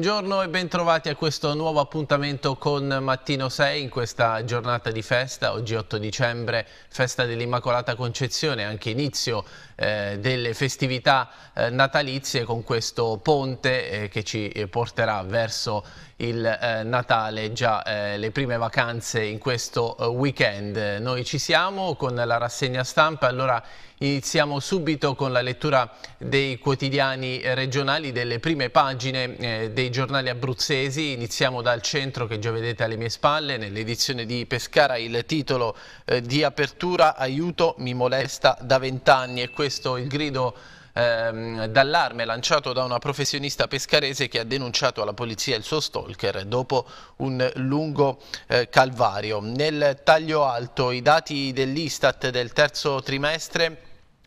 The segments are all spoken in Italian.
buongiorno e bentrovati a questo nuovo appuntamento con Mattino 6 in questa giornata di festa, oggi 8 dicembre, festa dell'Immacolata Concezione, anche inizio eh, delle festività eh, natalizie con questo ponte eh, che ci porterà verso il eh, Natale, già eh, le prime vacanze in questo eh, weekend. Noi ci siamo con la rassegna stampa, allora iniziamo subito con la lettura dei quotidiani regionali, delle prime pagine eh, dei giornali abruzzesi. Iniziamo dal centro che già vedete alle mie spalle, nell'edizione di Pescara il titolo eh, di apertura Aiuto mi molesta da vent'anni e questo il grido ehm, d'allarme lanciato da una professionista pescarese che ha denunciato alla polizia il suo stalker dopo un lungo eh, calvario. Nel taglio alto i dati dell'Istat del terzo trimestre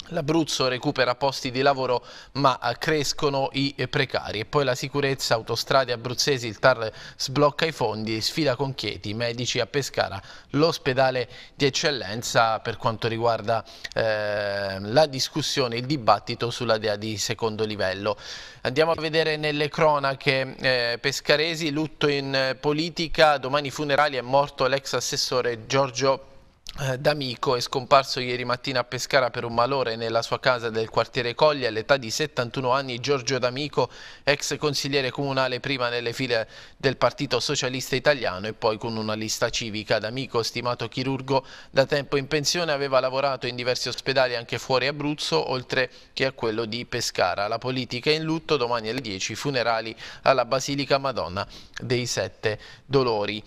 L'Abruzzo recupera posti di lavoro ma eh, crescono i precari e poi la sicurezza, autostrade abruzzesi, il TAR sblocca i fondi e sfida con Chieti, medici a Pescara, l'ospedale di eccellenza per quanto riguarda eh, la discussione, il dibattito sulla DEA di secondo livello. Andiamo a vedere nelle cronache eh, pescaresi, lutto in politica, domani funerali è morto l'ex assessore Giorgio Pescara. Eh, D'Amico è scomparso ieri mattina a Pescara per un malore nella sua casa del quartiere Cogli all'età di 71 anni Giorgio D'Amico, ex consigliere comunale prima nelle file del Partito Socialista Italiano e poi con una lista civica. D'Amico, stimato chirurgo da tempo in pensione, aveva lavorato in diversi ospedali anche fuori Abruzzo, oltre che a quello di Pescara. La politica è in lutto, domani alle 10 funerali alla Basilica Madonna dei Sette Dolori.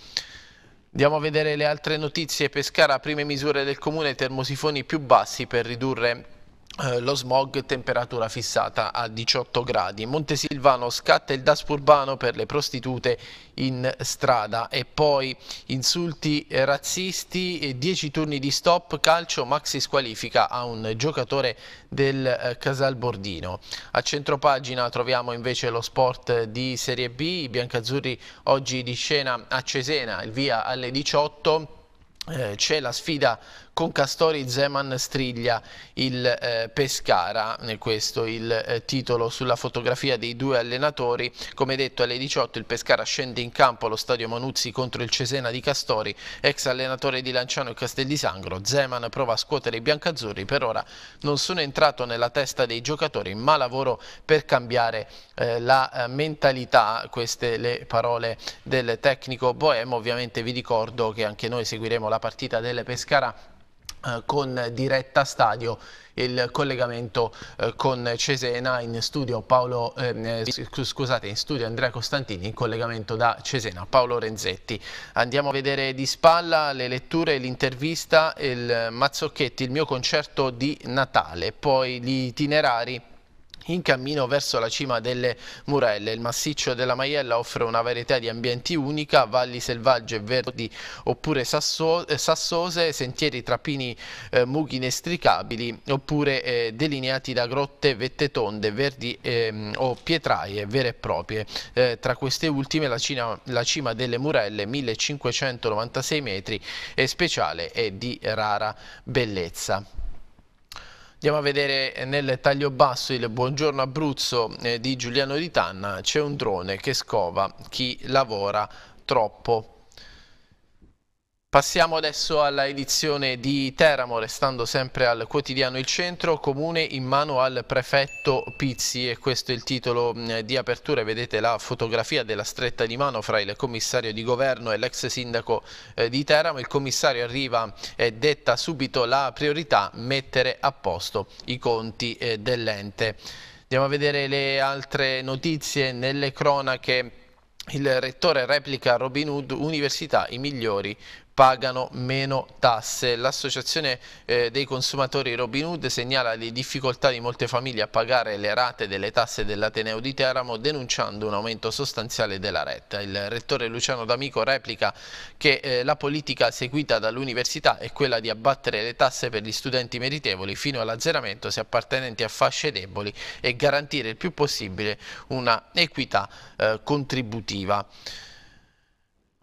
Andiamo a vedere le altre notizie. Pescara, prime misure del comune, termosifoni più bassi per ridurre eh, lo smog temperatura fissata a 18 gradi. Montesilvano scatta il daspo urbano per le prostitute in strada e poi insulti razzisti, 10 turni di stop, calcio, maxi squalifica a un giocatore del eh, Casalbordino. A centropagina troviamo invece lo sport di Serie B, i biancazzurri oggi di scena a Cesena, il via alle 18 eh, c'è la sfida con Castori Zeman striglia il eh, Pescara, questo il eh, titolo sulla fotografia dei due allenatori, come detto alle 18 il Pescara scende in campo allo stadio Manuzzi contro il Cesena di Castori, ex allenatore di Lanciano e Castel di Sangro, Zeman prova a scuotere i biancazzurri, per ora non sono entrato nella testa dei giocatori, ma lavoro per cambiare eh, la eh, mentalità, queste le parole del tecnico Boemo, ovviamente vi ricordo che anche noi seguiremo la partita delle Pescara eh, con diretta stadio il collegamento eh, con Cesena in studio, Paolo, ehm, eh, scusate, in studio Andrea Costantini in collegamento da Cesena, Paolo Renzetti. Andiamo a vedere di spalla le letture, l'intervista, il Mazzocchetti, il mio concerto di Natale, poi gli itinerari in cammino verso la cima delle Murelle. Il massiccio della Maiella offre una varietà di ambienti unica, valli selvagge, e verdi oppure eh, sassose, sentieri trappini eh, mughi inestricabili oppure eh, delineati da grotte, vette tonde, verdi eh, o pietraie vere e proprie. Eh, tra queste ultime la, Cina, la cima delle Murelle, 1596 metri, è speciale e di rara bellezza. Andiamo a vedere nel taglio basso il Buongiorno Abruzzo eh, di Giuliano Di Tanna, c'è un drone che scova chi lavora troppo Passiamo adesso alla edizione di Teramo, restando sempre al quotidiano Il Centro, comune in mano al prefetto Pizzi e questo è il titolo mm, di apertura, vedete la fotografia della stretta di mano fra il commissario di governo e l'ex sindaco eh, di Teramo, il commissario arriva e eh, detta subito la priorità mettere a posto i conti eh, dell'ente. Andiamo a vedere le altre notizie nelle cronache. Il rettore replica Robin Hood Università i migliori pagano meno tasse. L'associazione eh, dei consumatori Robin Hood segnala le difficoltà di molte famiglie a pagare le rate delle tasse dell'Ateneo di Teramo denunciando un aumento sostanziale della retta. Il rettore Luciano D'Amico replica che eh, la politica seguita dall'università è quella di abbattere le tasse per gli studenti meritevoli fino all'azzeramento se appartenenti a fasce deboli e garantire il più possibile una equità eh, contributiva.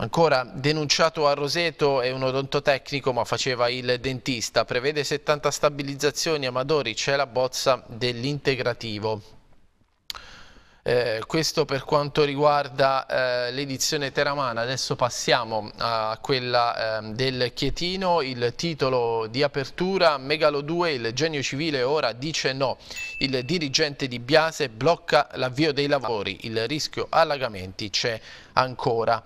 Ancora denunciato a Roseto è un odontotecnico ma faceva il dentista, prevede 70 stabilizzazioni Amadori, c'è la bozza dell'integrativo. Eh, questo per quanto riguarda eh, l'edizione teramana, adesso passiamo a quella eh, del Chietino, il titolo di apertura Megalo 2, il genio civile ora dice no, il dirigente di Biase blocca l'avvio dei lavori, il rischio allagamenti c'è ancora.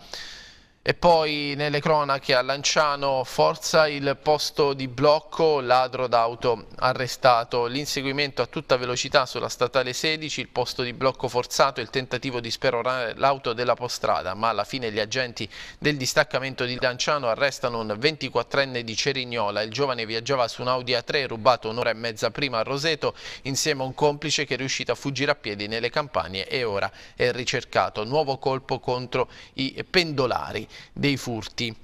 E poi nelle cronache a Lanciano forza il posto di blocco, ladro d'auto arrestato, l'inseguimento a tutta velocità sulla statale 16, il posto di blocco forzato il tentativo di sperorare l'auto della postrada, ma alla fine gli agenti del distaccamento di Lanciano arrestano un 24enne di Cerignola, il giovane viaggiava su un Audi A3 rubato un'ora e mezza prima a Roseto insieme a un complice che è riuscito a fuggire a piedi nelle campagne e ora è ricercato. Nuovo colpo contro i pendolari dei furti.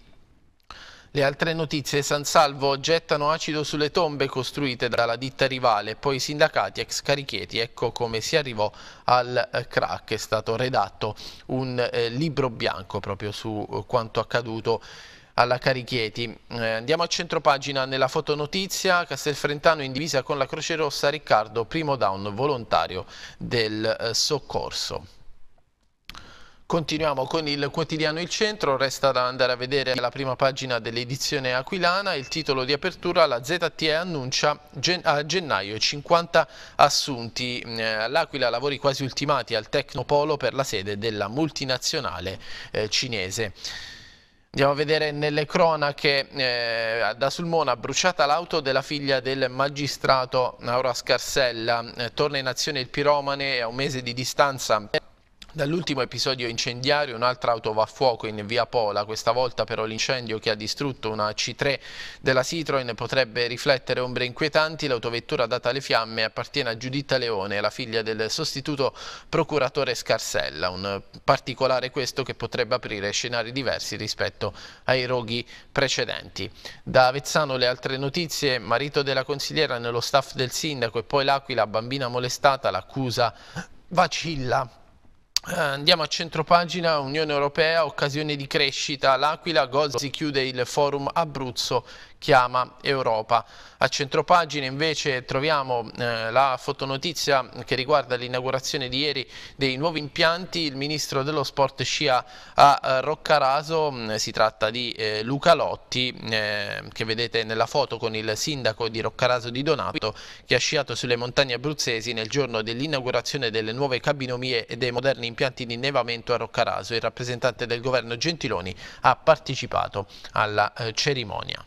Le altre notizie, San Salvo gettano acido sulle tombe costruite dalla ditta rivale, poi i sindacati ex carichieti, ecco come si arrivò al eh, crack, è stato redatto un eh, libro bianco proprio su eh, quanto accaduto alla Carichieti. Eh, andiamo a centropagina nella fotonotizia, Castelfrentano in divisa con la Croce Rossa, Riccardo primo down volontario del eh, soccorso. Continuiamo con il quotidiano Il Centro, resta da andare a vedere la prima pagina dell'edizione aquilana, il titolo di apertura la ZTE annuncia a gennaio 50 assunti. Mm, eh, L'Aquila lavori quasi ultimati al Tecnopolo per la sede della multinazionale eh, cinese. Andiamo a vedere nelle cronache eh, da Sulmona bruciata l'auto della figlia del magistrato Aura Scarsella. Eh, torna in azione il piromane a un mese di distanza Dall'ultimo episodio incendiario un'altra auto va a fuoco in via Pola, questa volta però l'incendio che ha distrutto una C3 della Citroen potrebbe riflettere ombre inquietanti, l'autovettura data alle fiamme appartiene a Giuditta Leone, la figlia del sostituto procuratore Scarsella, un particolare questo che potrebbe aprire scenari diversi rispetto ai roghi precedenti. Da Avezzano le altre notizie, marito della consigliera nello staff del sindaco e poi l'Aquila, bambina molestata, l'accusa vacilla eh, andiamo a centropagina, Unione Europea, occasione di crescita, l'Aquila, gol si chiude il forum Abruzzo chiama Europa. A centropagina invece troviamo eh, la fotonotizia che riguarda l'inaugurazione di ieri dei nuovi impianti, il ministro dello sport scia a eh, Roccaraso, mm, si tratta di eh, Luca Lotti eh, che vedete nella foto con il sindaco di Roccaraso di Donato che ha sciato sulle montagne abruzzesi nel giorno dell'inaugurazione delle nuove cabinomie e dei moderni impianti di innevamento a Roccaraso. Il rappresentante del governo Gentiloni ha partecipato alla eh, cerimonia.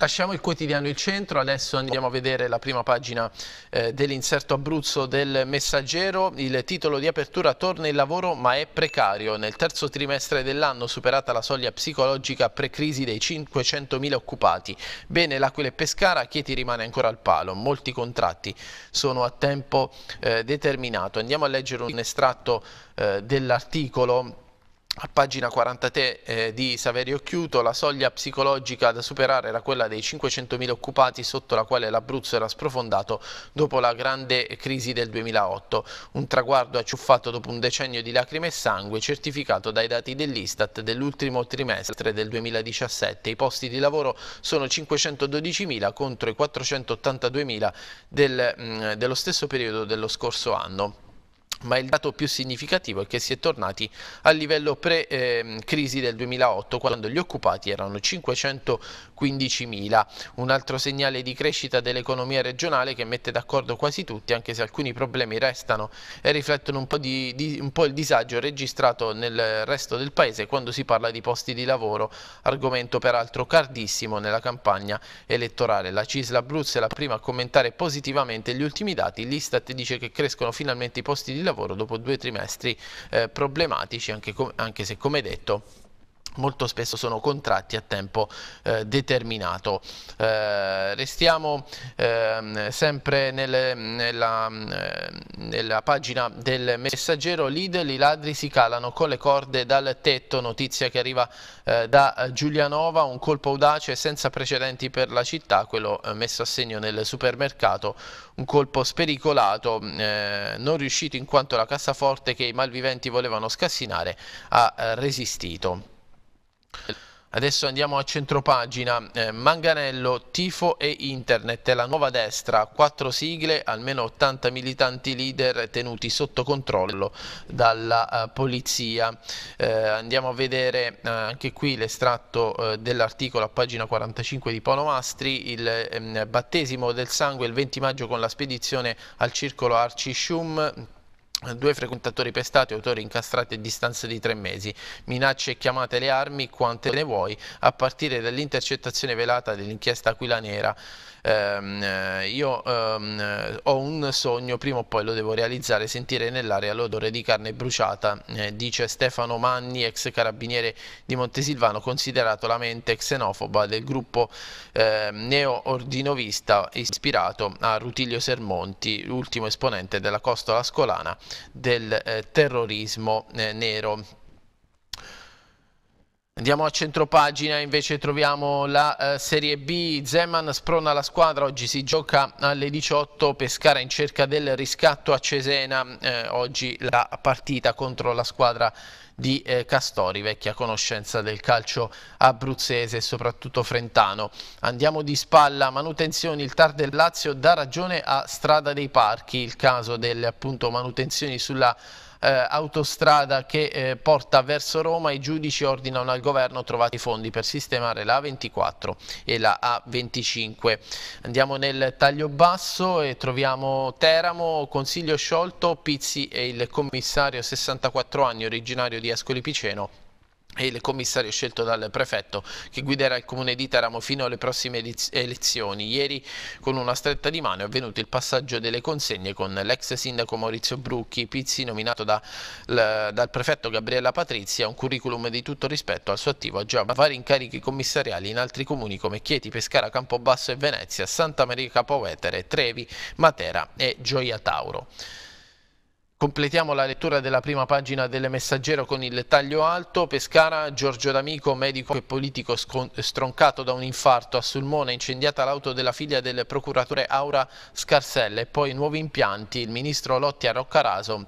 Lasciamo il quotidiano Il Centro, adesso andiamo a vedere la prima pagina eh, dell'inserto Abruzzo del Messaggero. Il titolo di apertura torna il lavoro ma è precario. Nel terzo trimestre dell'anno superata la soglia psicologica pre-crisi dei 500.000 occupati. Bene l'Aquila e Pescara, Chieti rimane ancora al palo. Molti contratti sono a tempo eh, determinato. Andiamo a leggere un estratto eh, dell'articolo a pagina 43 eh, di Saverio Chiuto, la soglia psicologica da superare era quella dei 500.000 occupati sotto la quale l'Abruzzo era sprofondato dopo la grande crisi del 2008. Un traguardo acciuffato dopo un decennio di lacrime e sangue certificato dai dati dell'Istat dell'ultimo trimestre del 2017. I posti di lavoro sono 512.000 contro i 482.000 del, mm, dello stesso periodo dello scorso anno ma il dato più significativo è che si è tornati al livello pre-crisi del 2008 quando gli occupati erano 515.000, un altro segnale di crescita dell'economia regionale che mette d'accordo quasi tutti anche se alcuni problemi restano e riflettono un po, di, di, un po' il disagio registrato nel resto del paese quando si parla di posti di lavoro, argomento peraltro cardissimo nella campagna elettorale. La Cisla Abruzzo è la prima a commentare positivamente gli ultimi dati, l'Istat dice che crescono finalmente i posti di lavoro lavoro dopo due trimestri eh, problematici, anche, anche se come detto molto spesso sono contratti a tempo eh, determinato. Eh, restiamo eh, sempre nelle, nella, mm, nella, pagina del messaggero Lidl, i ladri si calano con le corde dal tetto, notizia che arriva eh, da Giulianova, un colpo audace senza precedenti per la città, quello eh, messo a segno nel supermercato, un colpo spericolato, mm, eh, non riuscito in quanto la cassaforte che i malviventi volevano scassinare ha resistito. Adesso andiamo a centropagina, eh, Manganello, tifo e internet, la nuova destra, quattro sigle, almeno 80 militanti leader tenuti sotto controllo dalla uh, polizia. Eh, andiamo a vedere uh, anche qui l'estratto uh, dell'articolo a pagina 45 di Paolo Mastri, il um, battesimo del sangue il 20 maggio con la spedizione al circolo Schum, due frequentatori pestati, autori incastrati a distanza di tre mesi, minacce e chiamate le armi quante ne vuoi, a partire dall'intercettazione velata dell'inchiesta Aquila Nera ehm, eh, io ehm, ho un sogno, prima o poi lo devo realizzare, sentire nell'aria l'odore di carne bruciata, eh, dice Stefano Manni, ex carabiniere di Montesilvano, considerato la mente xenofoba del gruppo eh, neo-ordinovista ispirato a Rutilio Sermonti, ultimo esponente della costola scolana del eh, terrorismo eh, nero. Andiamo a centropagina, invece troviamo la eh, Serie B, Zeman sprona la squadra, oggi si gioca alle 18, Pescara in cerca del riscatto a Cesena, eh, oggi la partita contro la squadra di eh, Castori, vecchia conoscenza del calcio abruzzese e soprattutto frentano. Andiamo di spalla, manutenzioni, il TAR del Lazio dà ragione a Strada dei Parchi, il caso delle appunto manutenzioni sulla eh, autostrada che eh, porta verso Roma, i giudici ordinano al governo trovati i fondi per sistemare la A24 e la A25. Andiamo nel taglio basso e troviamo Teramo, consiglio sciolto, Pizzi e il commissario 64 anni originario di Ascoli Piceno il commissario scelto dal prefetto che guiderà il comune di Teramo fino alle prossime elezioni. Ieri con una stretta di mano è avvenuto il passaggio delle consegne con l'ex sindaco Maurizio Brucchi Pizzi nominato da, dal prefetto Gabriella Patrizia, un curriculum di tutto rispetto al suo attivo ha già vari incarichi commissariali in altri comuni come Chieti, Pescara, Campobasso e Venezia, Santa Maria Capovetere, Trevi, Matera e Gioia Tauro. Completiamo la lettura della prima pagina del Messaggero con il taglio alto. Pescara, Giorgio D'Amico, medico e politico stroncato da un infarto a Sulmona, incendiata l'auto della figlia del procuratore Aura Scarsella e poi nuovi impianti, il ministro Lotti a Roccaraso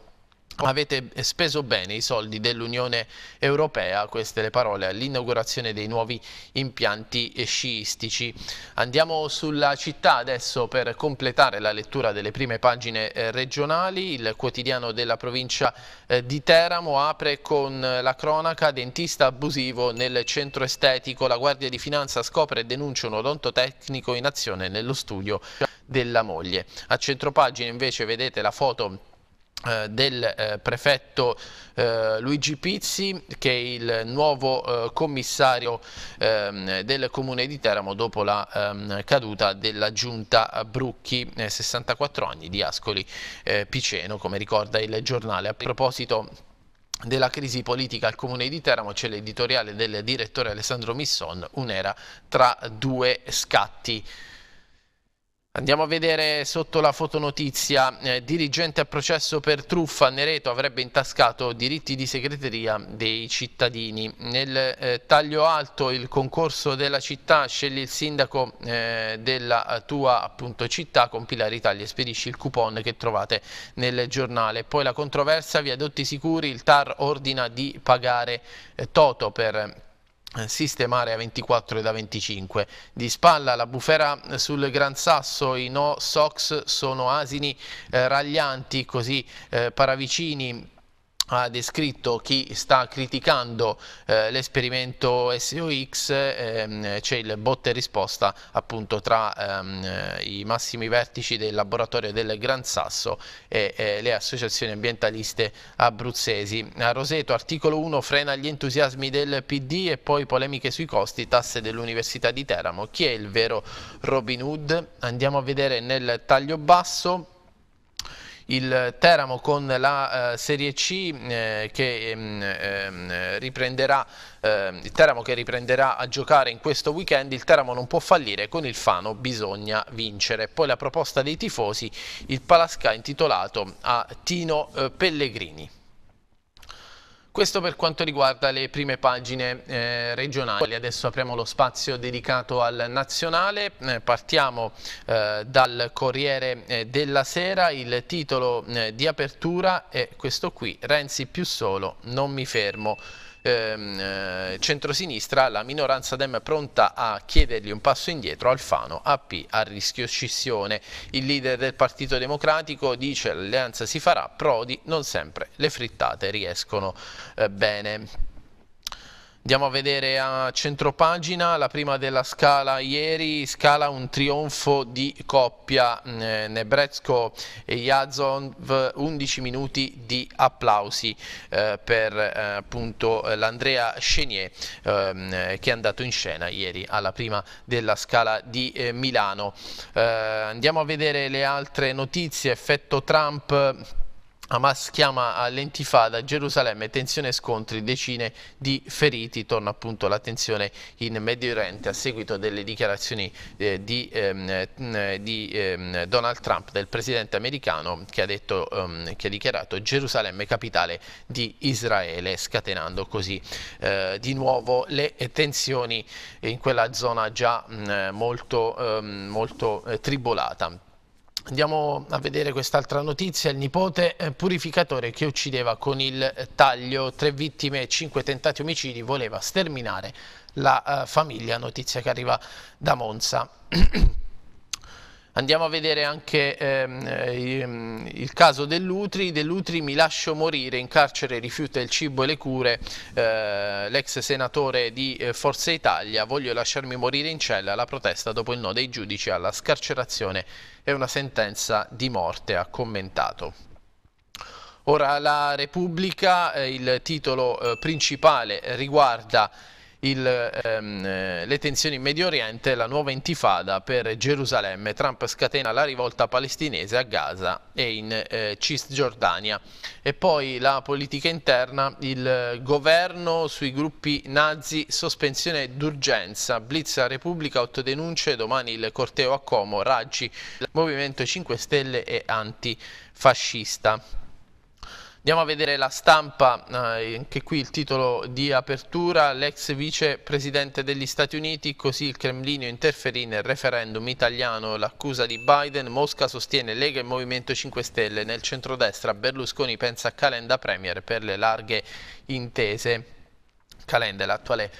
avete speso bene i soldi dell'Unione Europea, queste le parole all'inaugurazione dei nuovi impianti sciistici. Andiamo sulla città adesso per completare la lettura delle prime pagine eh, regionali, il quotidiano della provincia eh, di Teramo apre con la cronaca dentista abusivo nel centro estetico, la Guardia di Finanza scopre e denuncia un odontotecnico in azione nello studio della moglie. A centropagina invece vedete la foto eh, del eh, prefetto eh, Luigi Pizzi che è il nuovo commissario ehm, del comune di Teramo dopo la ehm, caduta della giunta Brucchi 64 anni di Ascoli Piceno come ricorda il giornale a proposito della crisi politica al comune di Teramo c'è l'editoriale del direttore Alessandro Misson un'era tra due scatti Andiamo a vedere sotto la fotonotizia, eh, dirigente a processo per truffa, Nereto avrebbe intascato diritti di segreteria dei cittadini. Nel eh, taglio alto il concorso della città, scegli il sindaco eh, della tua appunto, città, compila i ritagli e spedisci il coupon che trovate nel giornale. Poi la controversa, viadotti Sicuri, il TAR ordina di pagare eh, Toto per eh, sistemare a 24 e da 25 di spalla la bufera sul Gran Sasso i no Sox sono asini eh, raglianti così eh, paravicini ha descritto chi sta criticando eh, l'esperimento SOX, ehm, c'è il botte e risposta appunto tra ehm, i massimi vertici del laboratorio del Gran Sasso e eh, le associazioni ambientaliste abruzzesi. A Roseto, articolo 1, frena gli entusiasmi del PD e poi polemiche sui costi, tasse dell'Università di Teramo. Chi è il vero Robin Hood? Andiamo a vedere nel taglio basso il Teramo con la eh, Serie C eh, che ehm, ehm riprenderà ehm, il Teramo che riprenderà a giocare in questo weekend, il Teramo non può fallire, con il Fano bisogna vincere. Poi la proposta dei tifosi, il Palasca intitolato a Tino eh, Pellegrini. Questo per quanto riguarda le prime pagine eh, regionali. Adesso apriamo lo spazio dedicato al nazionale. Eh, partiamo eh, dal Corriere eh, della Sera. Il titolo eh, di apertura è questo qui. Renzi più solo, non mi fermo ehm, eh, centrosinistra, la minoranza Dem è pronta a chiedergli un passo indietro, Alfano, AP a rischio scissione. Il leader del Partito Democratico dice l'alleanza si farà, Prodi non sempre le frittate riescono eh, bene. Andiamo a vedere a centropagina la prima della Scala ieri, Scala un trionfo di coppia, mm, eh, Nebrezko e Yazov, 11 minuti di applausi eh, per eh, appunto l'Andrea Chenier ehm, eh, che è andato in scena ieri alla prima della Scala di eh, Milano. Eh, andiamo a vedere le altre notizie, effetto Trump Hamas chiama all'entifada Gerusalemme, tensione e scontri, decine di feriti, torna appunto l'attenzione in Medio Oriente a seguito delle dichiarazioni eh, di, ehm, di ehm, Donald Trump, del presidente americano che ha, detto, ehm, che ha, dichiarato Gerusalemme capitale di Israele, scatenando così eh, di nuovo le tensioni in quella zona già mh, mm, molto, ehm, molto eh, tribolata. Andiamo a vedere quest'altra notizia, il nipote eh, purificatore che uccideva con il eh, taglio tre vittime e cinque tentati omicidi voleva sterminare la eh, famiglia, notizia che arriva da Monza. Andiamo a vedere anche ehm, ehm, il caso dell'Utri, dell'Utri mi lascio morire, in carcere rifiuta il cibo e le cure, eh, l'ex senatore di eh, Forza Italia, voglio lasciarmi morire in cella, la protesta dopo il no dei giudici alla scarcerazione e una sentenza di morte, ha commentato. Ora la Repubblica, eh, il titolo eh, principale riguarda il, ehm, eh, le tensioni in Medio Oriente, la nuova intifada per Gerusalemme, Trump scatena la rivolta palestinese a Gaza e in eh, Cisgiordania. E poi la politica interna, il governo sui gruppi nazi, sospensione d'urgenza, blitz a Repubblica, otto denunce, domani il corteo a Como, Raggi, Movimento 5 Stelle e antifascista. Andiamo a vedere la stampa, eh, anche qui il titolo di apertura, l'ex vicepresidente degli Stati Uniti, così il Cremlino interferì nel referendum italiano, l'accusa di Biden, Mosca sostiene Lega e Movimento 5 Stelle, nel centrodestra Berlusconi pensa a Calenda Premier per le larghe intese. Calenda è l'attuale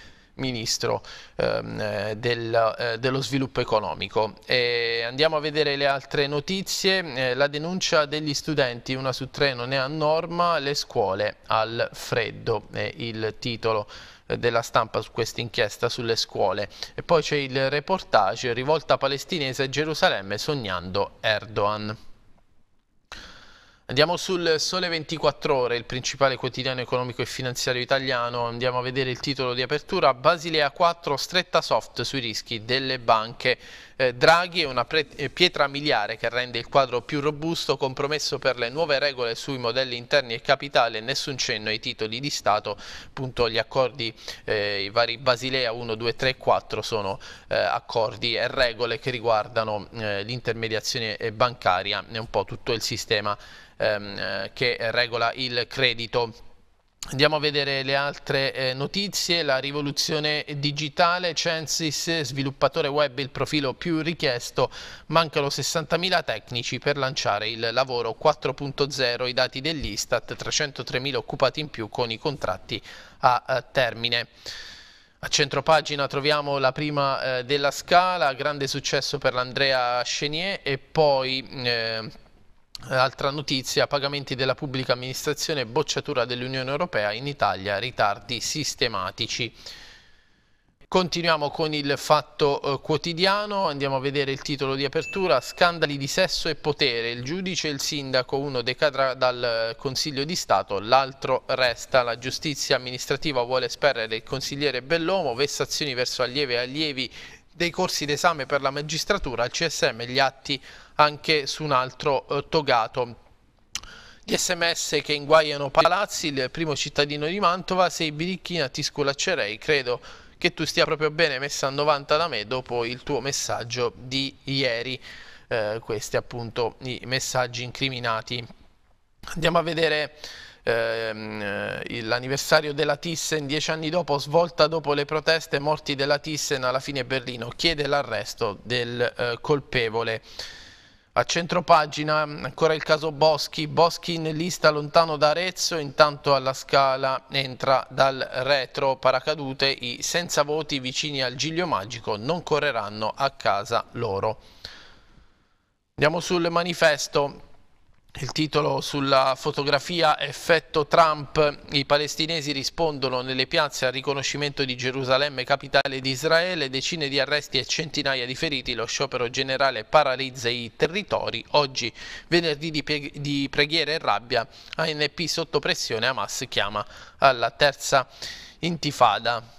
ministro ehm, eh, del, eh, dello sviluppo economico. E andiamo a vedere le altre notizie, eh, la denuncia degli studenti, una su tre non è a norma, le scuole al freddo, è il titolo eh, della stampa su questa inchiesta sulle scuole. E poi c'è il reportage rivolta palestinese a Gerusalemme sognando Erdogan. Andiamo sul Sole 24 Ore, il principale quotidiano economico e finanziario italiano. Andiamo a vedere il titolo di apertura. Basilea 4, stretta soft sui rischi delle banche. Eh, Draghi è una eh, pietra miliare che rende il quadro più robusto, compromesso per le nuove regole sui modelli interni e capitale, nessun cenno ai titoli di Stato. Appunto gli accordi, eh, i vari Basilea 1, 2, 3 e 4 sono eh, accordi e regole che riguardano eh, l'intermediazione eh, bancaria e un po' tutto il sistema ehm, eh, che regola il credito. Andiamo a vedere le altre eh, notizie, la rivoluzione digitale, Censis, sviluppatore web il profilo più richiesto, mancano 60.000 tecnici per lanciare il lavoro 4.0, i dati dell'Istat, 303.000 occupati in più con i contratti a, a termine. A centropagina troviamo la prima eh, della scala, grande successo per l'Andrea Chenier e poi... Eh, eh, altra notizia, pagamenti della pubblica amministrazione, bocciatura dell'Unione Europea, in Italia ritardi sistematici. Continuiamo con il fatto eh, quotidiano, andiamo a vedere il titolo di apertura, scandali di sesso e potere, il giudice e il sindaco, uno decadrà dal eh, Consiglio di Stato, l'altro resta, la giustizia amministrativa vuole sperrere il consigliere Bellomo, vessazioni verso allievi e allievi dei corsi d'esame per la magistratura al CSM gli atti anche su un altro eh, togato gli sms che inguaiano Palazzi, il primo cittadino di Mantova, sei birichina ti sculaccerei, credo che tu stia proprio bene messa a 90 da me dopo il tuo messaggio di ieri, eh, questi appunto i messaggi incriminati. Andiamo a vedere ehm, eh, l'anniversario della Thyssen, dieci anni dopo, svolta dopo le proteste, morti della Thyssen, alla fine Berlino chiede l'arresto del eh, colpevole. A centropagina ancora il caso Boschi, Boschi in lista lontano da Arezzo, intanto alla Scala entra dal retro paracadute, i senza voti vicini al Giglio Magico non correranno a casa loro. Andiamo sul manifesto, il titolo sulla fotografia Effetto Trump, i palestinesi rispondono nelle piazze al riconoscimento di Gerusalemme capitale di Israele, decine di arresti e centinaia di feriti, lo sciopero generale paralizza i territori, oggi venerdì di, di preghiera e rabbia, ANP sotto pressione, Hamas chiama alla terza intifada.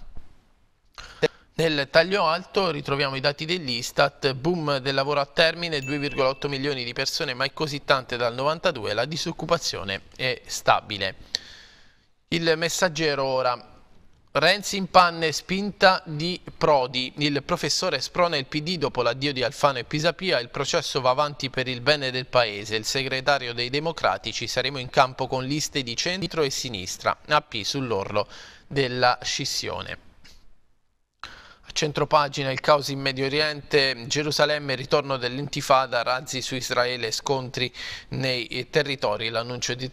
Nel taglio alto ritroviamo i dati dell'Istat, boom del lavoro a termine, 2,8 milioni di persone, mai così tante dal 92, la disoccupazione è stabile. Il messaggero ora, Renzi in panne, spinta di Prodi. Il professore sprona il PD dopo l'addio di Alfano e Pisapia. Il processo va avanti per il bene del paese. Il segretario dei democratici saremo in campo con liste di centro e sinistra. Appi sull'orlo della scissione. Centropagina il caos in Medio Oriente, Gerusalemme, ritorno dell'intifada, razzi su Israele, scontri nei territori, l'annuncio di,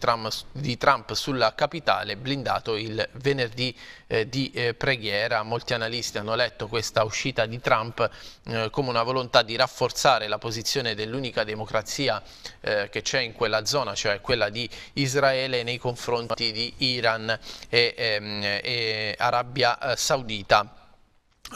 di, Trump sulla capitale, blindato il venerdì eh, di eh, preghiera. Molti analisti hanno letto questa uscita di Trump eh, come una volontà di rafforzare la posizione dell'unica democrazia eh, che c'è in quella zona, cioè quella di Israele nei confronti di Iran e, ehm, e Arabia eh, Saudita.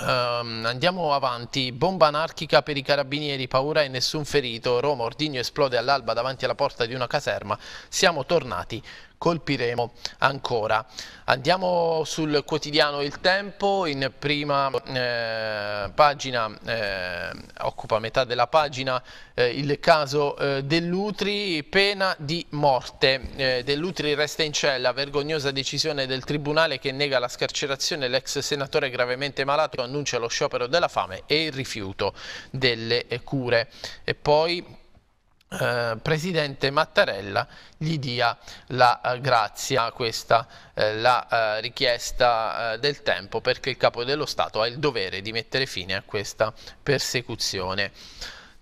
Um, andiamo avanti, bomba anarchica per i carabinieri, paura e nessun ferito, Roma, Ordigno esplode all'alba davanti alla porta di una caserma, siamo tornati colpiremo ancora. Andiamo sul quotidiano Il Tempo, in prima eh, pagina, eh, occupa metà della pagina, eh, il caso eh, Dell'Utri, pena di morte. Eh, Dell'Utri resta in cella, vergognosa decisione del Tribunale che nega la scarcerazione, l'ex senatore gravemente malato annuncia lo sciopero della fame e il rifiuto delle eh, cure. E poi eh, Presidente Mattarella gli dia la eh, grazia a questa eh, la richiesta del tempo perché il Capo dello Stato ha il dovere di mettere fine a questa persecuzione.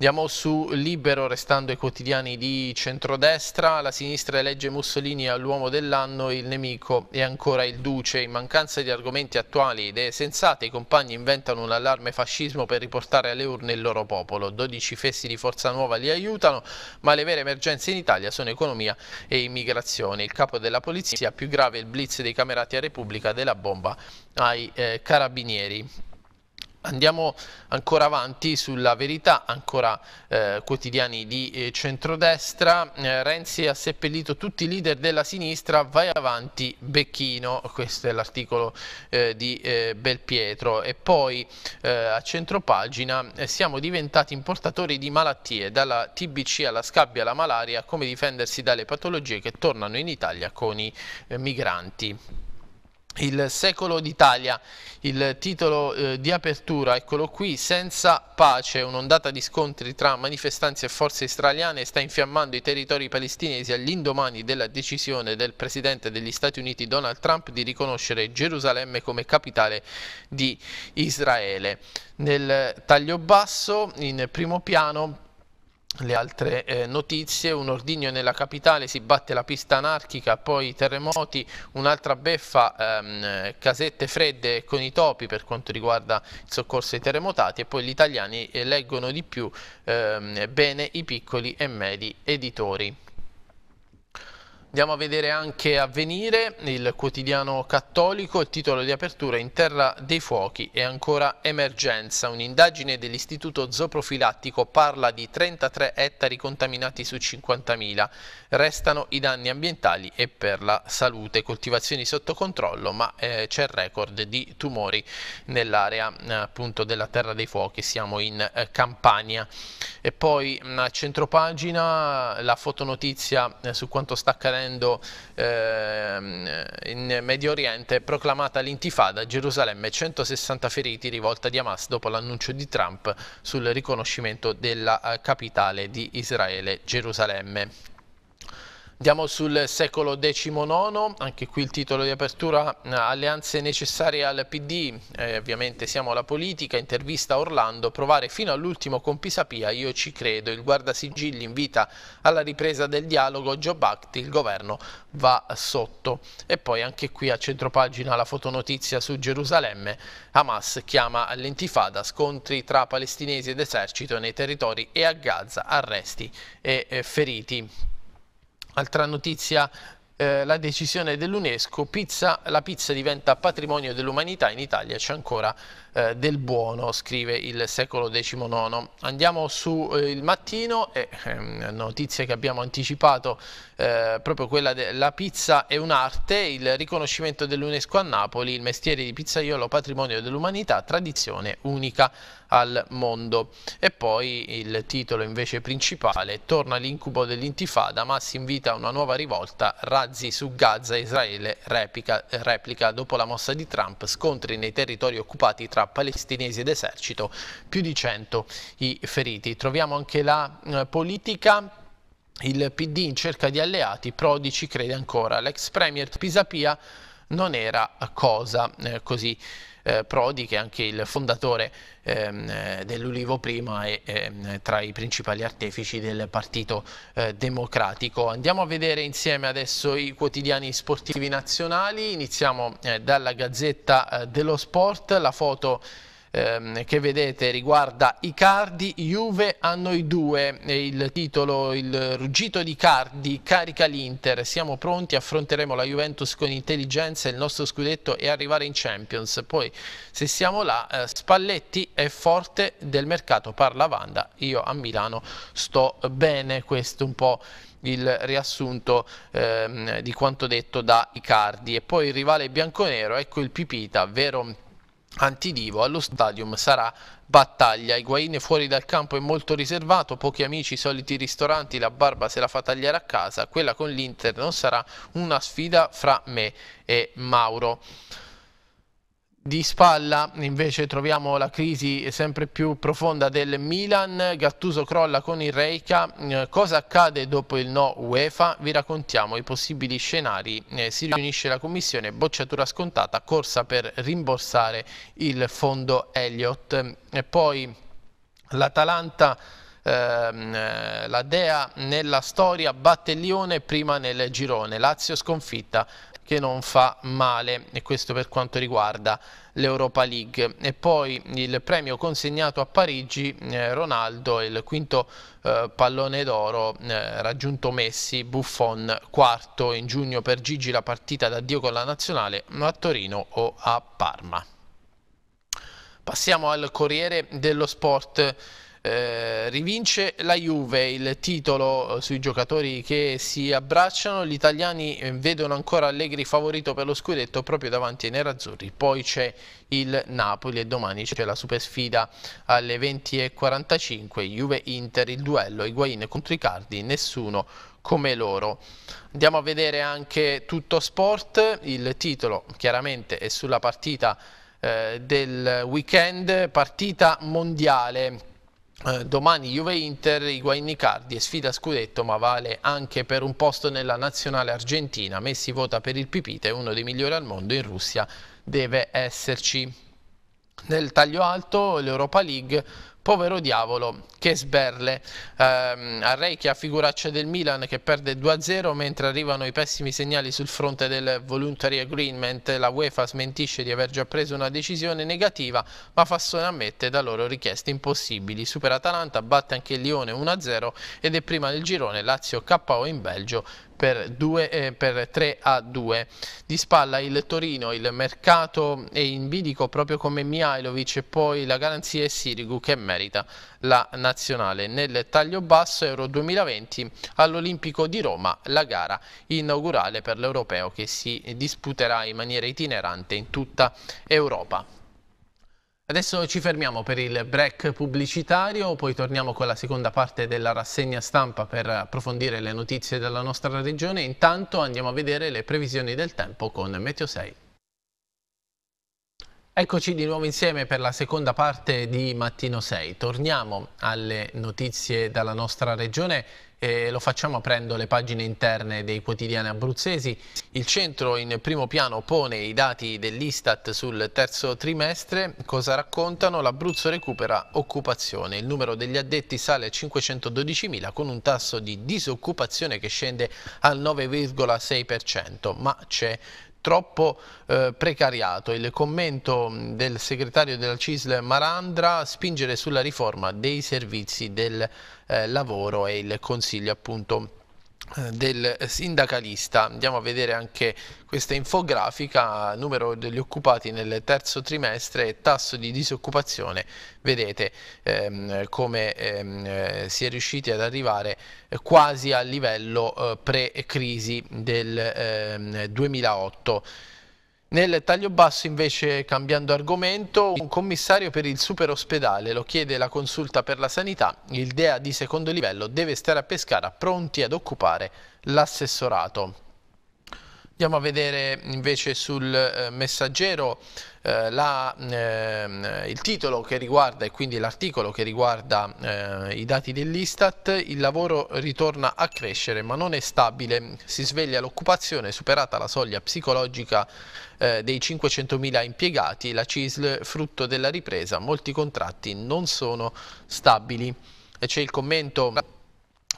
Andiamo su Libero, restando ai quotidiani di centrodestra, la sinistra elegge Mussolini all'uomo dell'anno, il nemico è ancora il duce. In mancanza di argomenti attuali e idee sensate, i compagni inventano un allarme fascismo per riportare alle urne il loro popolo. 12 fessi di Forza Nuova li aiutano, ma le vere emergenze in Italia sono economia e immigrazione. Il capo della polizia, più grave il blitz dei camerati a Repubblica della bomba ai eh, carabinieri. Andiamo ancora avanti sulla verità, ancora eh, quotidiani di eh, centrodestra, eh, Renzi ha seppellito tutti i leader della sinistra, vai avanti Becchino, questo è l'articolo eh, di eh, Belpietro e poi eh, a centropagina siamo diventati importatori di malattie, dalla TBC alla scabbia alla malaria, come difendersi dalle patologie che tornano in Italia con i migranti. Il secolo d'Italia, il titolo eh, di apertura, eccolo qui, senza pace, un'ondata di scontri tra manifestanti e forze israeliane sta infiammando i territori palestinesi all'indomani della decisione del Presidente degli Stati Uniti Donald Trump di riconoscere Gerusalemme come capitale di Israele. Nel taglio basso, in primo piano, le altre eh, notizie, un ordigno nella capitale, si batte la pista anarchica, poi i terremoti, un'altra beffa, ehm, casette fredde con i topi per quanto riguarda il soccorso ai terremotati e poi gli italiani eh, leggono di più ehm, bene i piccoli e medi editori. Andiamo a vedere anche Avvenire, il quotidiano cattolico, il titolo di apertura in terra dei fuochi e ancora emergenza. Un'indagine dell'istituto zooprofilattico parla di 33 ettari contaminati su 50.000. Restano i danni ambientali e per la salute. Coltivazioni sotto controllo ma eh, c'è il record di tumori nell'area eh, appunto della terra dei fuochi. Siamo in eh, Campania. E poi mm, a centropagina la fotonotizia eh, su quanto sta accadendo essendo eh, in Medio Oriente proclamata l'intifada, Gerusalemme 160 feriti, rivolta di Hamas dopo l'annuncio di Trump sul riconoscimento della eh, capitale di Israele, Gerusalemme. Andiamo sul secolo XIX, anche qui il titolo di apertura, eh, alleanze necessarie al PD, eh, ovviamente siamo alla politica, intervista Orlando, provare fino all'ultimo con Pisapia, io ci credo, il guardasigilli invita alla ripresa del dialogo, Joe Bacti, il governo va sotto. E poi anche qui a centropagina la fotonotizia su Gerusalemme, Hamas chiama all'intifada, scontri tra palestinesi ed esercito nei territori e a Gaza, arresti e eh, feriti. Altra notizia eh, la decisione dell'UNESCO, la pizza diventa patrimonio dell'umanità, in Italia c'è ancora eh, del buono, scrive il secolo XIX. Andiamo su eh, il mattino e ehm, notizie che abbiamo anticipato, eh, proprio quella della pizza è un'arte, il riconoscimento dell'UNESCO a Napoli, il mestiere di pizzaiolo patrimonio dell'umanità, tradizione unica al mondo. E poi il titolo invece principale, torna l'incubo dell'intifada, ma si invita a una nuova rivolta, razzi su Gaza, Israele replica, replica dopo la mossa di Trump, scontri nei territori occupati tra tra palestinesi ed esercito, più di 100 i feriti. Troviamo anche la eh, politica il PD in cerca di alleati, Prodi ci crede ancora. L'ex premier Pisapia non era cosa eh, così eh, Prodi, che è anche il fondatore ehm, eh, dell'Ulivo prima e ehm, tra i principali artefici del Partito eh, Democratico. Andiamo a vedere insieme adesso i quotidiani sportivi nazionali, iniziamo eh, dalla Gazzetta eh, dello Sport, la foto ehm, che vedete riguarda Icardi, Juve a noi due, il titolo, il ruggito di Icardi carica l'Inter, siamo pronti, affronteremo la Juventus con intelligenza, il nostro scudetto e arrivare in Champions, poi se siamo là eh, Spalletti è forte del mercato, parla Vanda, io a Milano sto bene, questo un po' il riassunto ehm, di quanto detto da Icardi e poi il rivale bianconero, ecco il Pipita, vero Antidivo allo stadium sarà battaglia, Higuain fuori dal campo è molto riservato, pochi amici, soliti ristoranti, la barba se la fa tagliare a casa, quella con l'Inter non sarà una sfida fra me e Mauro. Di spalla invece troviamo la crisi sempre più profonda del Milan, Gattuso crolla con il Reika, eh, cosa accade dopo il no UEFA? Vi raccontiamo i possibili scenari, eh, si riunisce la commissione, bocciatura scontata, corsa per rimborsare il fondo Elliott e poi l'Atalanta Ehm, la Dea nella storia batte il Lione prima nel girone, Lazio sconfitta che non fa male e questo per quanto riguarda l'Europa League e poi il premio consegnato a Parigi eh, Ronaldo il quinto eh, pallone d'oro eh, raggiunto Messi Buffon quarto in giugno per Gigi la partita d'addio con la nazionale a Torino o a Parma passiamo al Corriere dello Sport eh, rivince la Juve il titolo eh, sui giocatori che si abbracciano. Gli italiani eh, vedono ancora Allegri favorito per lo scudetto proprio davanti ai nerazzurri. Poi c'è il Napoli e domani c'è la super sfida alle 20.45. Juve-Inter, il duello Higuain contro Icardi. Nessuno come loro. Andiamo a vedere anche tutto sport. Il titolo chiaramente è sulla partita eh, del weekend, partita mondiale eh, domani Juve-Inter, higuain nicardi e sfida scudetto ma vale anche per un posto nella nazionale argentina. Messi vota per il Pipite, uno dei migliori al mondo in Russia, deve esserci. Nel taglio alto l'Europa League povero diavolo che sberle ehm, a Reiki figuraccia del Milan che perde 2-0 mentre arrivano i pessimi segnali sul fronte del voluntary agreement la UEFA smentisce di aver già preso una decisione negativa ma Fassone ammette da loro richieste impossibili supera Atalanta, batte anche il Lione 1-0 ed è prima del girone Lazio KO in Belgio per, 2, eh, per 3 a 2. Di spalla il Torino, il mercato è in bilico proprio come Mihailovic e poi la garanzia è Sirigu che merita la nazionale. Nel taglio basso Euro 2020 all'Olimpico di Roma la gara inaugurale per l'Europeo che si disputerà in maniera itinerante in tutta Europa. Adesso ci fermiamo per il break pubblicitario, poi torniamo con la seconda parte della rassegna stampa per approfondire le notizie della nostra regione. Intanto andiamo a vedere le previsioni del tempo con Meteo 6. Eccoci di nuovo insieme per la seconda parte di Mattino 6. Torniamo alle notizie dalla nostra regione eh, lo facciamo aprendo le pagine interne dei quotidiani abruzzesi. Il centro in primo piano pone i dati dell'Istat sul terzo trimestre. Cosa raccontano? L'Abruzzo recupera occupazione. Il numero degli addetti sale a 512.000 con un tasso di disoccupazione che scende al 9,6%, ma c'è troppo eh, precariato. Il commento mm, del segretario della CISL Marandra spingere sulla riforma dei servizi del eh, lavoro e il consiglio appunto del sindacalista andiamo a vedere anche questa infografica numero degli occupati nel terzo trimestre e tasso di disoccupazione vedete ehm, come ehm, si è riusciti ad arrivare quasi al livello eh, pre-crisi del ehm, 2008 nel taglio basso invece, cambiando argomento, un commissario per il super ospedale lo chiede la consulta per la sanità, il DEA di secondo livello deve stare a Pescara pronti ad occupare l'assessorato. Andiamo a vedere invece sul eh, messaggero eh, la, eh, il titolo che riguarda e quindi l'articolo che riguarda eh, i dati dell'Istat, il lavoro ritorna a crescere ma non è stabile, si sveglia l'occupazione superata la soglia psicologica eh, dei 500.000 impiegati, la CISL, frutto della ripresa, molti contratti non sono stabili. C'è il commento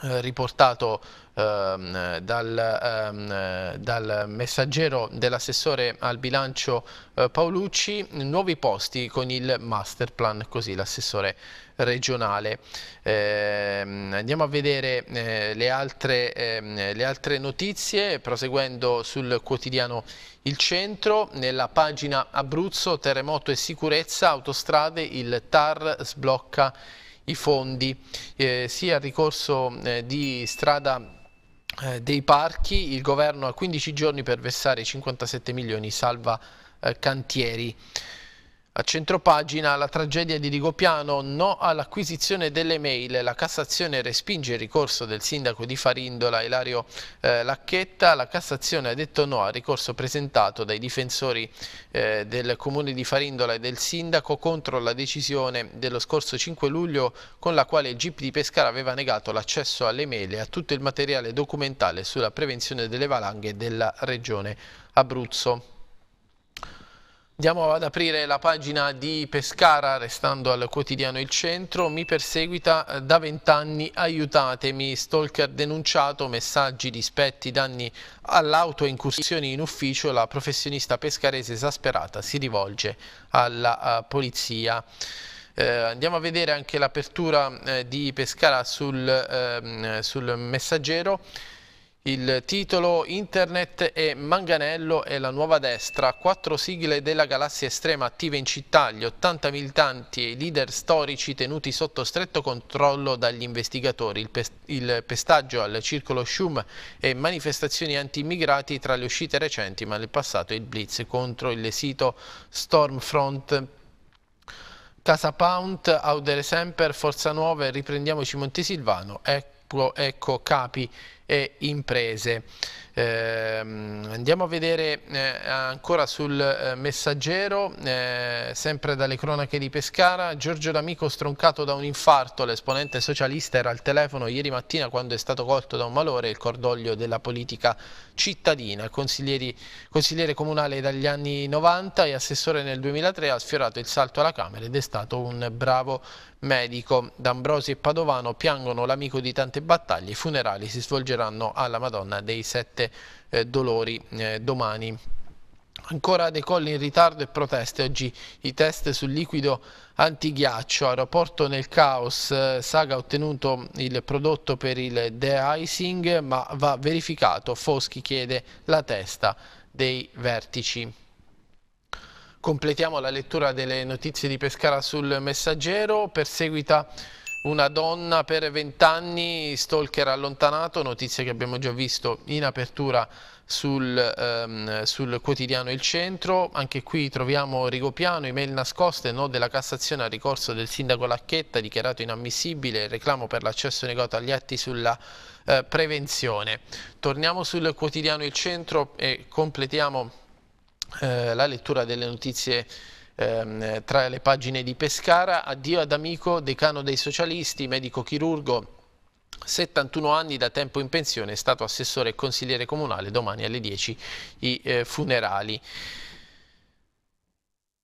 eh, riportato ehm, dal, ehm, dal, messaggero dell'assessore al bilancio eh, Paolucci, nuovi posti con il master plan, così l'assessore regionale. Ehm, andiamo a vedere eh, le, altre, ehm, le, altre, notizie, proseguendo sul quotidiano Il Centro, nella pagina Abruzzo, terremoto e sicurezza, autostrade, il TAR sblocca i fondi, eh, sia il ricorso eh, di strada eh, dei parchi, il governo ha 15 giorni per versare 57 milioni salva eh, cantieri. A centropagina la tragedia di Rigopiano, no all'acquisizione delle mail. La Cassazione respinge il ricorso del sindaco di Farindola, Ilario eh, Lacchetta. La Cassazione ha detto no al ricorso presentato dai difensori eh, del comune di Farindola e del sindaco contro la decisione dello scorso 5 luglio con la quale il GP di Pescara aveva negato l'accesso alle mail e a tutto il materiale documentale sulla prevenzione delle valanghe della regione Abruzzo. Andiamo ad aprire la pagina di Pescara, restando al quotidiano Il Centro. Mi perseguita eh, da vent'anni, aiutatemi. Stalker denunciato, messaggi, dispetti, danni all'auto, incursioni in ufficio. La professionista pescarese esasperata si rivolge alla eh, polizia. Eh, andiamo a vedere anche l'apertura eh, di Pescara sul, eh, sul messaggero. Il titolo Internet e Manganello e la nuova destra, quattro sigle della galassia estrema attive in città, gli 80 militanti e i leader storici tenuti sotto stretto controllo dagli investigatori, il, pest il pestaggio al circolo Schum e manifestazioni anti-immigrati tra le uscite recenti, ma nel passato il blitz contro il sito Stormfront Casa Pound, Audere Semper, Forza Nuova, Riprendiamoci Montesilvano, ecco, ecco Capi e imprese. Eh, andiamo a vedere eh, ancora sul eh, messaggero, eh, sempre dalle cronache di Pescara, Giorgio D'Amico stroncato da un infarto, l'esponente socialista era al telefono ieri mattina quando è stato colto da un malore il cordoglio della politica cittadina, consigliere comunale dagli anni 90 e assessore nel 2003 ha sfiorato il salto alla Camera ed è stato un bravo medico. D'Ambrosi e Padovano piangono l'amico di tante battaglie, i funerali si svolgeranno alla Madonna dei Sette eh, Dolori eh, domani. Ancora decolli in ritardo e proteste, oggi i test sul liquido antighiaccio, aeroporto nel caos, eh, Saga ha ottenuto il prodotto per il de-icing ma va verificato, Foschi chiede la testa dei vertici. Completiamo la lettura delle notizie di Pescara sul messaggero, perseguita una donna per 20 anni, stalker allontanato, notizie che abbiamo già visto in apertura sul, ehm, sul, quotidiano Il Centro, anche qui troviamo Rigopiano, email nascoste, no della Cassazione a ricorso del sindaco Lacchetta, dichiarato inammissibile, reclamo per l'accesso negato agli atti sulla eh, prevenzione. Torniamo sul quotidiano Il Centro e completiamo eh, la lettura delle notizie ehm, tra le pagine di Pescara, addio ad amico, decano dei socialisti, medico chirurgo, 71 anni da tempo in pensione, è stato assessore e consigliere comunale, domani alle 10 i eh, funerali.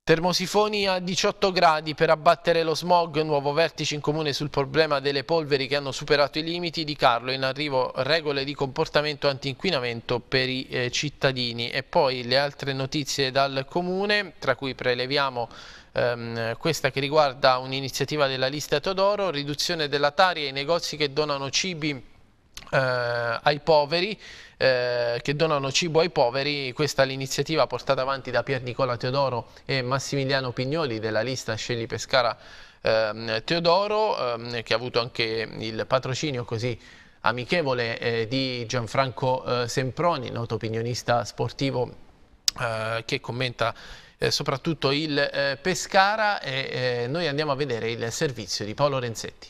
Termosifoni a 18 gradi per abbattere lo smog, nuovo vertice in comune sul problema delle polveri che hanno superato i limiti di Carlo, in arrivo regole di comportamento antinquinamento per i eh, cittadini e poi le altre notizie dal comune, tra cui preleviamo ehm, questa che riguarda un'iniziativa della lista Todoro, riduzione della taria ai negozi che donano cibi eh, ai poveri, eh, che donano cibo ai poveri, questa è l'iniziativa portata avanti da Pier Nicola Teodoro e Massimiliano Pignoli della lista Scegli Pescara eh, Teodoro, eh, che ha avuto anche il patrocinio così amichevole eh, di Gianfranco eh, Semproni, noto opinionista sportivo che commenta soprattutto il Pescara e noi andiamo a vedere il servizio di Paolo Renzetti.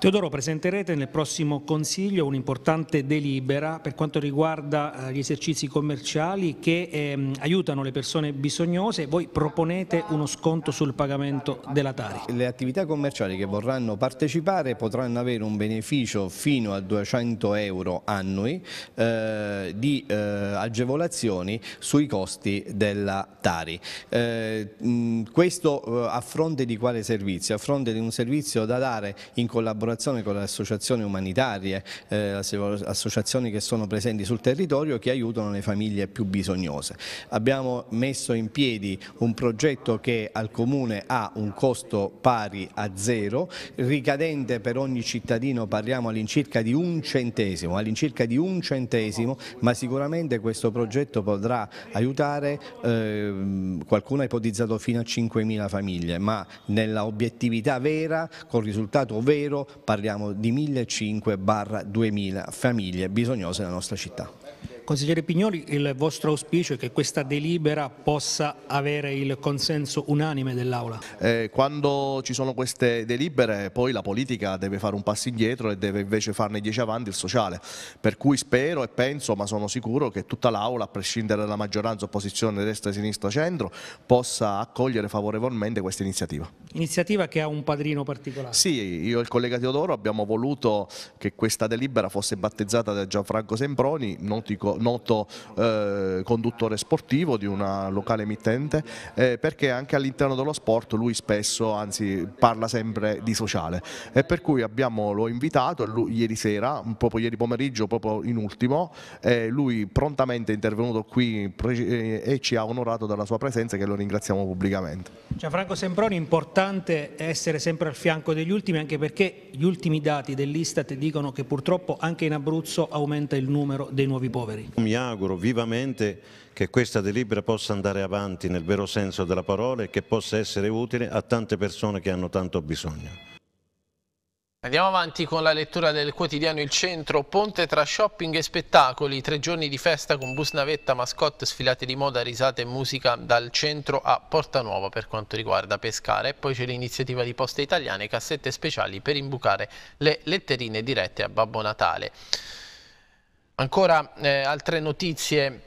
Teodoro, presenterete nel prossimo Consiglio un'importante delibera per quanto riguarda eh, gli esercizi commerciali che ehm, aiutano le persone bisognose. Voi proponete uno sconto sul pagamento della Tari. Le attività commerciali che vorranno partecipare potranno avere un beneficio fino a 200 euro annui eh, di eh, agevolazioni sui costi della Tari. Eh, mh, questo eh, a fronte di quale servizio? A fronte di un servizio da dare in collaborazione collaborazione con le associazioni umanitarie, eh, associazioni che sono presenti sul territorio che aiutano le famiglie più bisognose. Abbiamo messo in piedi un progetto che al Comune ha un costo pari a zero, ricadente per ogni cittadino parliamo all'incirca di un centesimo, all'incirca di un centesimo, ma sicuramente questo progetto potrà aiutare, eh, qualcuno ha ipotizzato fino a 5.000 famiglie, ma nella obiettività vera, con risultato vero, parliamo di 1.500-2.000 famiglie bisognose nella nostra città. Consigliere Pignoli, il vostro auspicio è che questa delibera possa avere il consenso unanime dell'Aula? Eh, quando ci sono queste delibere poi la politica deve fare un passo indietro e deve invece farne dieci avanti il sociale, per cui spero e penso, ma sono sicuro che tutta l'Aula, a prescindere dalla maggioranza, opposizione, destra, sinistra, centro, possa accogliere favorevolmente questa iniziativa. Iniziativa che ha un padrino particolare? Sì, io e il collega Teodoro abbiamo voluto che questa delibera fosse battezzata da Gianfranco Semproni, notico noto eh, conduttore sportivo di una locale emittente, eh, perché anche all'interno dello sport lui spesso, anzi parla sempre di sociale e per cui abbiamo, l'ho invitato lui, ieri sera, proprio ieri pomeriggio, proprio in ultimo, eh, lui prontamente è intervenuto qui eh, e ci ha onorato dalla sua presenza che lo ringraziamo pubblicamente. Gianfranco Semproni, importante essere sempre al fianco degli ultimi anche perché gli ultimi dati dell'Istat dicono che purtroppo anche in Abruzzo aumenta il numero dei nuovi poveri altri. Mi auguro vivamente che questa delibera possa andare avanti nel vero senso della parola e che possa essere utile a tante persone che hanno tanto bisogno. Andiamo avanti con la lettura del quotidiano Il Centro, ponte tra shopping e spettacoli, tre giorni di festa con bus navetta, mascotte, sfilate di moda, risate e musica dal centro a Porta Nuova per quanto riguarda pescare. poi c'è l'iniziativa di Poste Italiane, cassette speciali per imbucare le letterine dirette a Babbo Natale. Ancora eh, altre notizie.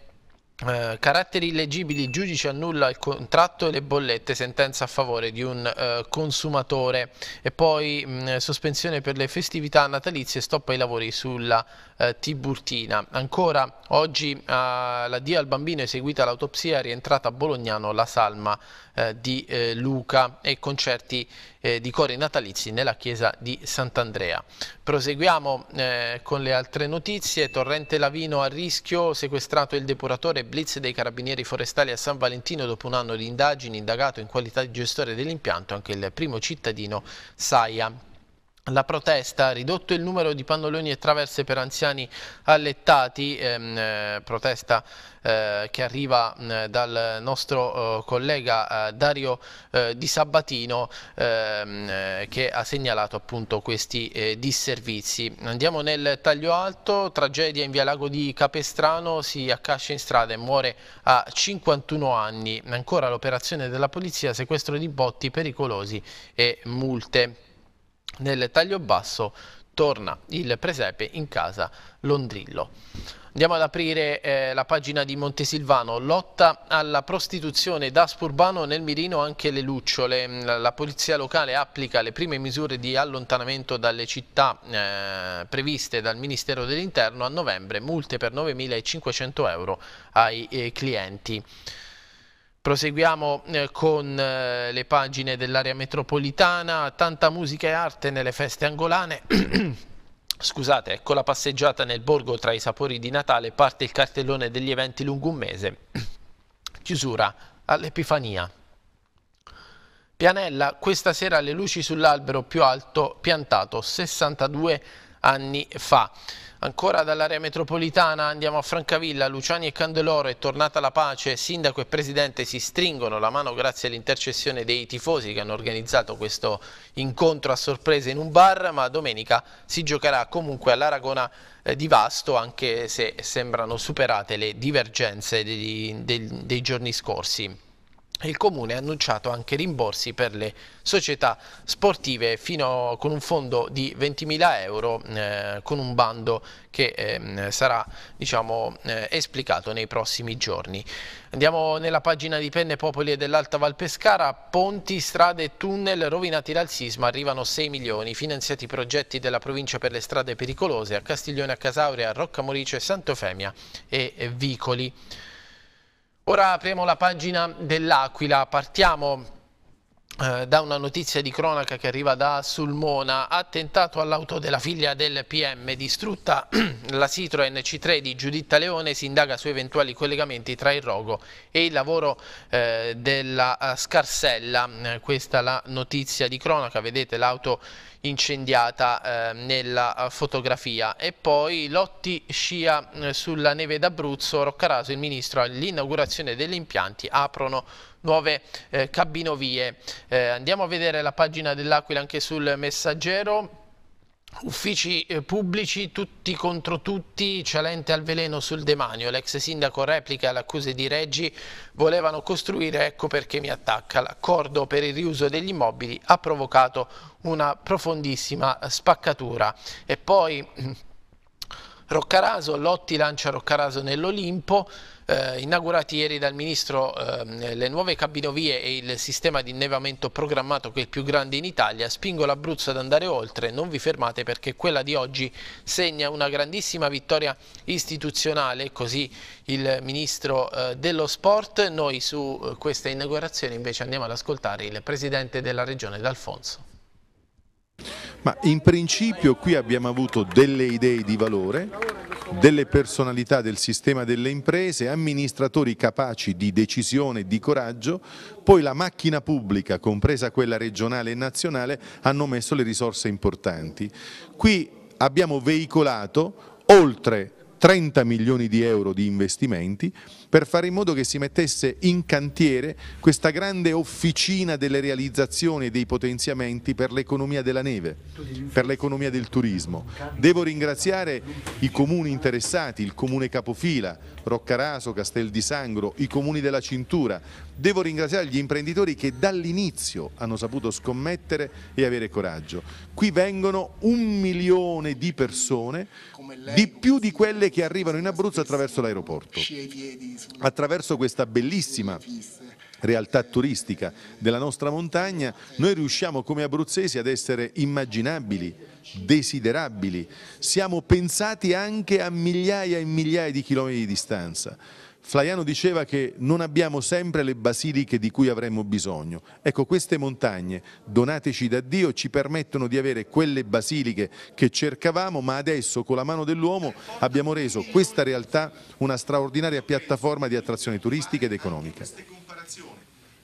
Eh, caratteri illegibili, giudice annulla il contratto e le bollette, sentenza a favore di un eh, consumatore e poi mh, sospensione per le festività natalizie e stop ai lavori sulla eh, Tiburtina. Ancora oggi l'addio al bambino eseguita l'autopsia rientrata a Bolognano la salma eh, di eh, Luca e concerti eh, di cori natalizi nella chiesa di Sant'Andrea. Proseguiamo eh, con le altre notizie, Torrente Lavino a rischio, sequestrato il depuratore, blitz dei carabinieri forestali a San Valentino dopo un anno di indagini, indagato in qualità di gestore dell'impianto anche il primo cittadino Saia. La protesta ha ridotto il numero di pannoloni e traverse per anziani allettati, ehm, eh, protesta eh, che arriva mh, dal nostro eh, collega eh, Dario eh, Di Sabatino ehm, eh, che ha segnalato appunto questi disservizi. Andiamo nel taglio alto, tragedia in via Lago di Capestrano, si accascia in strada e muore a 51 anni. Ancora l'operazione della polizia, sequestro di botti pericolosi e multe nel taglio basso torna il presepe in casa Londrillo. Andiamo ad aprire eh, la pagina di Montesilvano, lotta alla prostituzione da Spurbano nel mirino anche le lucciole. Mm, la, polizia locale applica le prime misure di allontanamento dalle città eh, previste dal Ministero dell'Interno a novembre, multe per 9.500 euro ai eh, clienti. Proseguiamo eh, con eh, le pagine dell'area metropolitana, tanta musica e arte nelle feste angolane. Scusate, ecco la passeggiata nel borgo tra i sapori di Natale parte il cartellone degli eventi lungo un mese. Chiusura all'Epifania. Pianella, questa sera le luci sull'albero più alto piantato, 62 anni fa. Ancora dall'area metropolitana andiamo a Francavilla, Luciani e Candeloro è tornata la pace, sindaco e presidente si stringono la mano grazie all'intercessione dei tifosi che hanno organizzato questo incontro a sorpresa in un bar, ma domenica si giocherà comunque all'Aragona eh, di Vasto anche se sembrano superate le divergenze dei, dei, dei giorni scorsi il comune ha annunciato anche rimborsi per le società sportive fino con un fondo di 20.000 euro eh, con un bando che eh, sarà diciamo, eh, esplicato nei prossimi giorni. Andiamo nella pagina di Penne Popoli e dell'Alta Val Pescara, ponti, strade e tunnel rovinati dal sisma arrivano 6 milioni, finanziati progetti della provincia per le strade pericolose a Castiglione a Casauria, a Roccamorice, Santofemia e Vicoli. Ora apriamo la pagina dell'Aquila, partiamo eh, da una notizia di cronaca che arriva da Sulmona, attentato all'auto della figlia del PM, distrutta la Citroen C3 di Giuditta Leone, si indaga su eventuali collegamenti tra il rogo e il lavoro eh, della eh, scarsella. Eh, questa è la notizia di cronaca, vedete l'auto incendiata eh, nella fotografia. E poi Lotti scia sulla neve d'Abruzzo, Roccaraso, il ministro all'inaugurazione degli impianti aprono nuove eh, cabinovie. Eh, andiamo a vedere la pagina dell'Aquila anche sul messaggero. Uffici eh, pubblici, tutti contro tutti, Cialente al veleno sul demanio. L'ex sindaco replica le accuse di Reggi, volevano costruire, ecco perché mi attacca. L'accordo per il riuso degli immobili ha provocato una profondissima spaccatura. E poi Roccaraso, Lotti lancia Roccaraso nell'Olimpo, eh, inaugurati ieri dal Ministro eh, le nuove cabinovie e il sistema di innevamento programmato che è il più grande in Italia, spingo l'Abruzzo ad andare oltre, non vi fermate perché quella di oggi segna una grandissima vittoria istituzionale, così il Ministro eh, dello Sport. Noi su eh, questa inaugurazione invece andiamo ad ascoltare il Presidente della Regione D'Alfonso. Ma in principio qui abbiamo avuto delle idee di valore, delle personalità del sistema delle imprese, amministratori capaci di decisione e di coraggio, poi la macchina pubblica, compresa quella regionale e nazionale, hanno messo le risorse importanti. Qui abbiamo veicolato oltre 30 milioni di euro di investimenti per fare in modo che si mettesse in cantiere questa grande officina delle realizzazioni e dei potenziamenti per l'economia della neve, per l'economia del turismo. Devo ringraziare i comuni interessati, il comune Capofila, Roccaraso, Castel di Sangro, i comuni della Cintura. Devo ringraziare gli imprenditori che dall'inizio hanno saputo scommettere e avere coraggio. Qui vengono un milione di persone di più di quelle che arrivano in Abruzzo attraverso l'aeroporto, attraverso questa bellissima realtà turistica della nostra montagna, noi riusciamo come abruzzesi ad essere immaginabili, desiderabili, siamo pensati anche a migliaia e migliaia di chilometri di distanza. Flaiano diceva che non abbiamo sempre le basiliche di cui avremmo bisogno. Ecco, queste montagne, donateci da Dio, ci permettono di avere quelle basiliche che cercavamo, ma adesso con la mano dell'uomo abbiamo reso questa realtà una straordinaria piattaforma di attrazione turistica ed economica.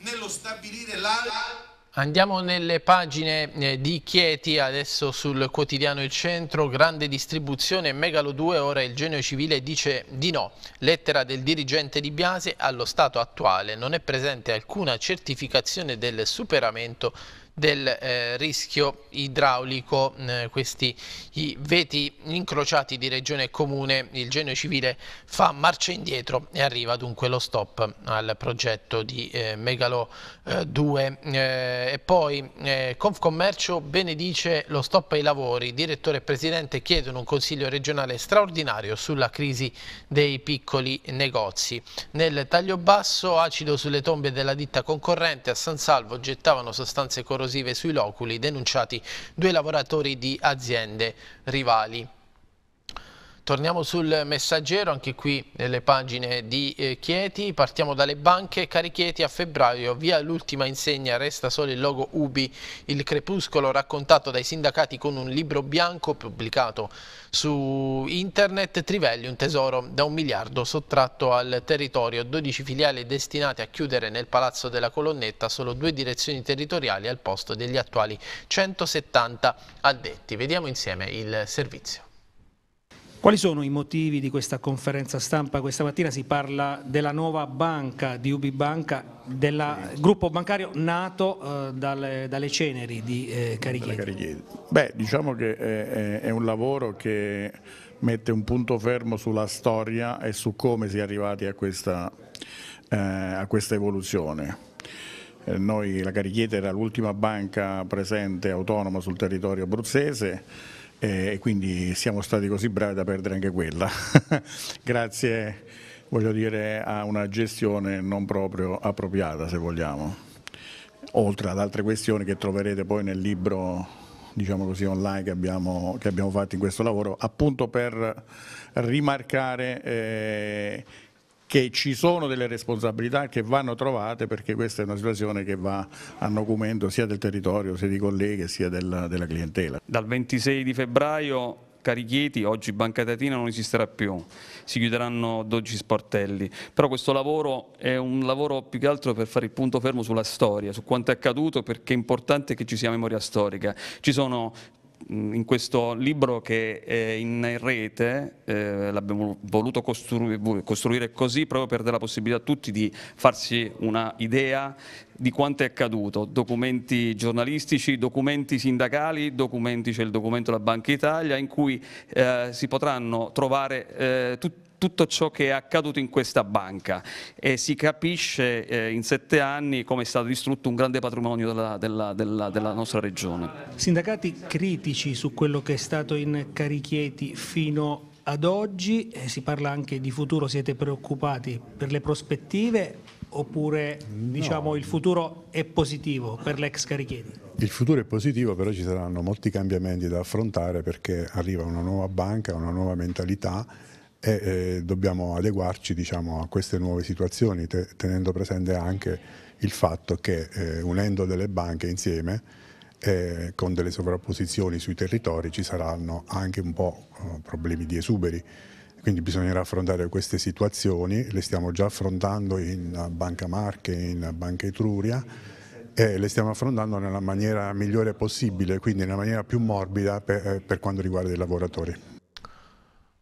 Nello stabilire l'altra... Andiamo nelle pagine eh, di Chieti, adesso sul quotidiano Il Centro, grande distribuzione, Megalo 2, ora il genio civile dice di no. Lettera del dirigente di Biase, allo stato attuale non è presente alcuna certificazione del superamento del eh, rischio idraulico, eh, questi veti incrociati di regione e comune, il genio civile fa marcia indietro e arriva dunque lo stop al progetto di eh, Megalo 2 eh, eh, e poi eh, Confcommercio benedice lo stop ai lavori, direttore e presidente chiedono un consiglio regionale straordinario sulla crisi dei piccoli negozi. Nel taglio basso acido sulle tombe della ditta concorrente a San Salvo gettavano sostanze corrosive esplosive sui loculi denunciati due lavoratori di aziende rivali. Torniamo sul messaggero, anche qui nelle pagine di eh, Chieti, partiamo dalle banche, cari Chieti a febbraio, via l'ultima insegna, resta solo il logo Ubi, il crepuscolo raccontato dai sindacati con un libro bianco pubblicato su internet, Trivelli un tesoro da un miliardo sottratto al territorio, 12 filiali destinate a chiudere nel Palazzo della Colonnetta, solo due direzioni territoriali al posto degli attuali 170 addetti. Vediamo insieme il servizio. Quali sono i motivi di questa conferenza stampa? Questa mattina si parla della nuova banca di Ubibanca, del gruppo bancario nato eh, dalle, dalle, ceneri di eh, Carichiedi. Beh, diciamo che eh, è, è un lavoro che mette un punto fermo sulla storia e su come si è arrivati a questa, eh, a questa evoluzione. Eh, noi, la Carichiete era l'ultima banca presente autonoma sul territorio abruzzese, eh, e quindi siamo stati così bravi da perdere anche quella. Grazie, voglio dire, a una gestione non proprio appropriata, se vogliamo, oltre ad altre questioni che troverete poi nel libro diciamo così, online che abbiamo, che abbiamo fatto in questo lavoro, appunto per rimarcare eh, che ci sono delle responsabilità che vanno trovate perché questa è una situazione che va a nocumento sia del territorio, sia di colleghi, sia della, della clientela. Dal 26 di febbraio Carichieti, oggi Banca Tatina non esisterà più, si chiuderanno 12 sportelli, però questo lavoro è un lavoro più che altro per fare il punto fermo sulla storia, su quanto è accaduto perché è importante che ci sia memoria storica, ci sono in questo libro che è in rete, eh, l'abbiamo voluto costrui costruire così proprio per dare la possibilità a tutti di farsi una idea di quanto è accaduto, documenti giornalistici, documenti sindacali, documenti, c'è cioè il documento della Banca Italia in cui eh, si potranno trovare eh, tutti tutto ciò che è accaduto in questa banca e si capisce eh, in sette anni come è stato distrutto un grande patrimonio della, della, della, della, nostra regione. Sindacati critici su quello che è stato in Carichieti fino ad oggi, eh, si parla anche di futuro, siete preoccupati per le prospettive oppure no. Diciamo, il futuro è positivo per l'ex Carichieti? Il futuro è positivo, però ci saranno molti cambiamenti da affrontare perché arriva una nuova banca, una nuova mentalità e eh, dobbiamo adeguarci diciamo, a queste nuove situazioni te tenendo presente anche il fatto che eh, unendo delle banche insieme eh, con delle sovrapposizioni sui territori ci saranno anche un po' eh, problemi di esuberi quindi bisognerà affrontare queste situazioni, le stiamo già affrontando in Banca Marche, in Banca Etruria e le stiamo affrontando nella maniera migliore possibile, quindi nella maniera più morbida per, eh, per quanto riguarda i lavoratori.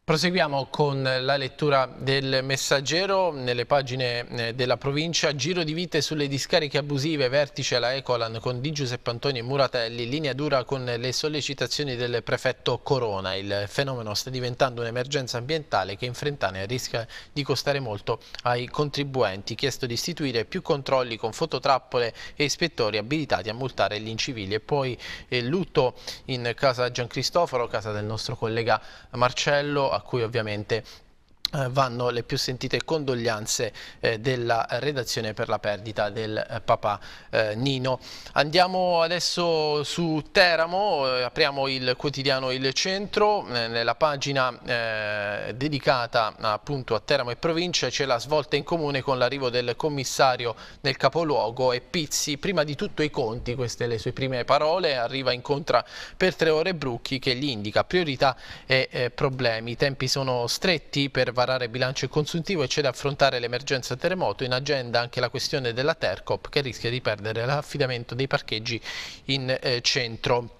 Proseguiamo con la lettura del messaggero nelle pagine eh, della provincia. Giro di vite sulle discariche abusive, vertice alla Ecolan con Di Giuseppe Antonio e Muratelli, linea dura con le sollecitazioni del prefetto Corona. Il fenomeno sta diventando un'emergenza ambientale che in frentane rischia di costare molto ai contribuenti. Chiesto di istituire più controlli con fototrappole e ispettori abilitati a multare gli incivili. E poi eh, lutto in casa Gian Cristoforo, casa del nostro collega Marcello a cui ovviamente eh, vanno le più sentite condoglianze eh, della redazione per la perdita del eh, papà eh, Nino. Andiamo adesso su Teramo, eh, apriamo il quotidiano Il Centro, eh, nella pagina dedicata appunto a Teramo e provincia c'è la svolta in comune con l'arrivo del commissario nel capoluogo e Pizzi, prima di tutto i conti, queste le sue prime parole, arriva incontra per tre ore Brucchi che gli indica priorità e problemi, i tempi sono stretti per varare bilancio e consuntivo e c'è da affrontare l'emergenza terremoto, in agenda anche la questione della Tercop che rischia di perdere l'affidamento dei parcheggi in eh, centro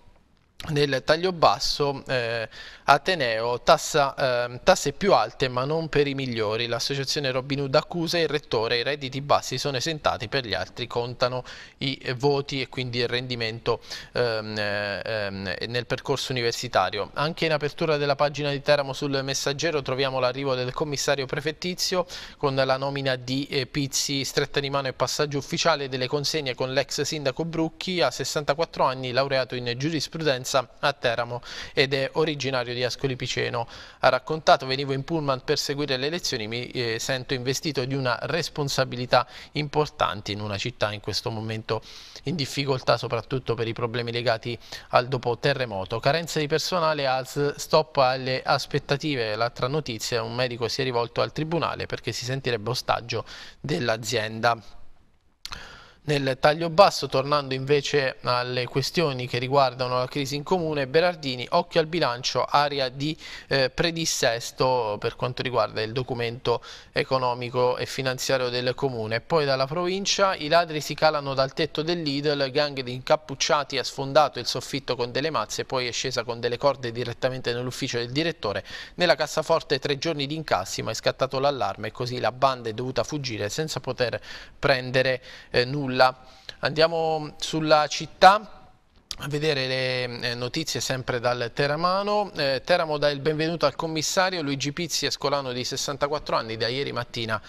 nel taglio basso eh, Ateneo tassa, eh, tasse più alte ma non per i migliori l'associazione Robin Hood accusa il rettore i redditi bassi sono esentati per gli altri contano i eh, voti e quindi il rendimento eh, nel percorso universitario anche in apertura della pagina di Teramo sul messaggero troviamo l'arrivo del commissario prefettizio con la nomina di eh, Pizzi stretta di mano e passaggio ufficiale delle consegne con l'ex sindaco Brucchi a 64 anni laureato in giurisprudenza Provenza a Teramo ed è originario di Ascoli Piceno. Ha raccontato venivo in pullman per seguire le elezioni, mi eh, sento investito di una responsabilità importante in una città in questo momento in difficoltà soprattutto per i problemi legati al dopo terremoto. Carenza di personale, AS stop alle aspettative. L'altra notizia, un medico si è rivolto al tribunale perché si sentirebbe ostaggio dell'azienda. Nel taglio basso, tornando invece alle questioni che riguardano la crisi in comune, Berardini, occhio al bilancio, area di eh, predissesto per quanto riguarda il documento economico e finanziario del comune. Poi dalla provincia i ladri si calano dal tetto del Lidl, gang di incappucciati ha sfondato il soffitto con delle mazze, poi è scesa con delle corde direttamente nell'ufficio del direttore. Nella cassaforte tre giorni di incassi ma è scattato l'allarme e così la banda è dovuta fuggire senza poter prendere eh, nulla nulla. Andiamo sulla città. A vedere le eh, notizie sempre dal Teramano, eh, Teramo dà il benvenuto al commissario Luigi Pizzi Escolano di 64 anni da ieri mattina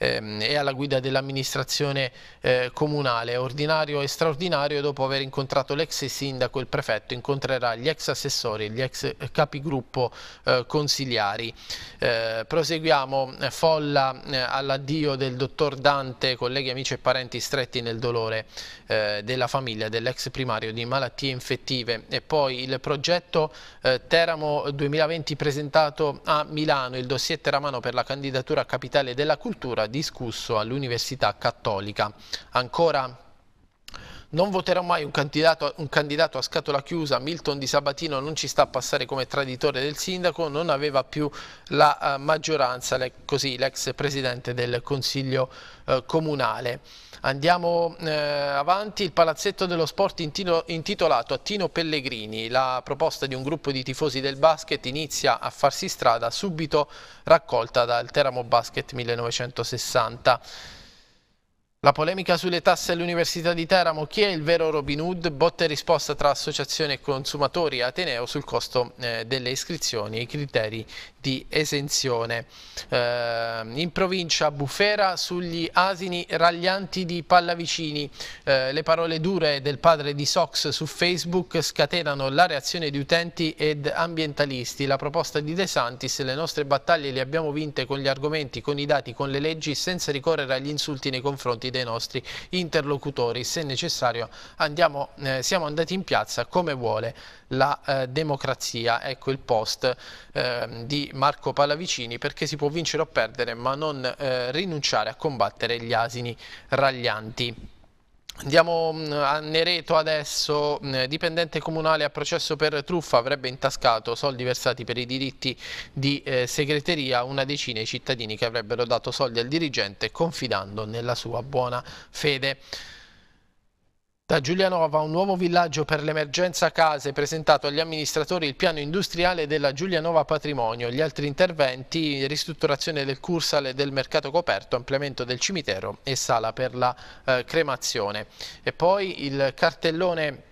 ehm, e alla guida dell'amministrazione eh, comunale. Ordinario e straordinario, dopo aver incontrato l'ex sindaco e il prefetto, incontrerà gli ex assessori e gli ex eh, capigruppo eh, consigliari. Eh, proseguiamo, folla eh, all'addio del dottor Dante, colleghi, amici e parenti stretti nel dolore eh, della famiglia dell'ex primario di malattie infettive e poi il progetto eh, Teramo 2020 presentato a Milano, il dossier teramano per la candidatura a capitale della cultura discusso all'Università Cattolica. Ancora non voterò mai un candidato, un candidato, a scatola chiusa, Milton Di Sabatino non ci sta a passare come traditore del sindaco, non aveva più la uh, maggioranza, le, così l'ex presidente del Consiglio uh, Comunale. Andiamo eh, avanti, il palazzetto dello sport intilo, intitolato a Tino Pellegrini, la proposta di un gruppo di tifosi del basket inizia a farsi strada subito raccolta dal Teramo Basket 1960. La polemica sulle tasse all'Università di Teramo, chi è il vero Robin Hood? Botte e risposta tra associazione e consumatori Ateneo sul costo eh, delle iscrizioni e i criteri di esenzione. Eh, in provincia Bufera sugli asini raglianti di Pallavicini. Eh, le parole dure del padre di Sox su Facebook scatenano la reazione di utenti ed ambientalisti. La proposta di De Santis, le nostre battaglie le abbiamo vinte con gli argomenti, con i dati, con le leggi, senza ricorrere agli insulti nei confronti confronti dei nostri interlocutori. Se necessario andiamo, eh, siamo andati in piazza come vuole la eh, democrazia. Ecco il post eh, di Marco Pallavicini perché si può vincere o perdere ma non eh, rinunciare a combattere gli asini raglianti. Andiamo mm, a Nereto adesso, mm, dipendente comunale a processo per truffa avrebbe intascato soldi versati per i diritti di eh, segreteria una decina di cittadini che avrebbero dato soldi al dirigente confidando nella sua buona fede. Da Giulianova un nuovo villaggio per l'emergenza case presentato agli amministratori il piano industriale della Giulianova Patrimonio, gli altri interventi, ristrutturazione del cursale del mercato coperto, ampliamento del cimitero e sala per la eh, cremazione. E poi il cartellone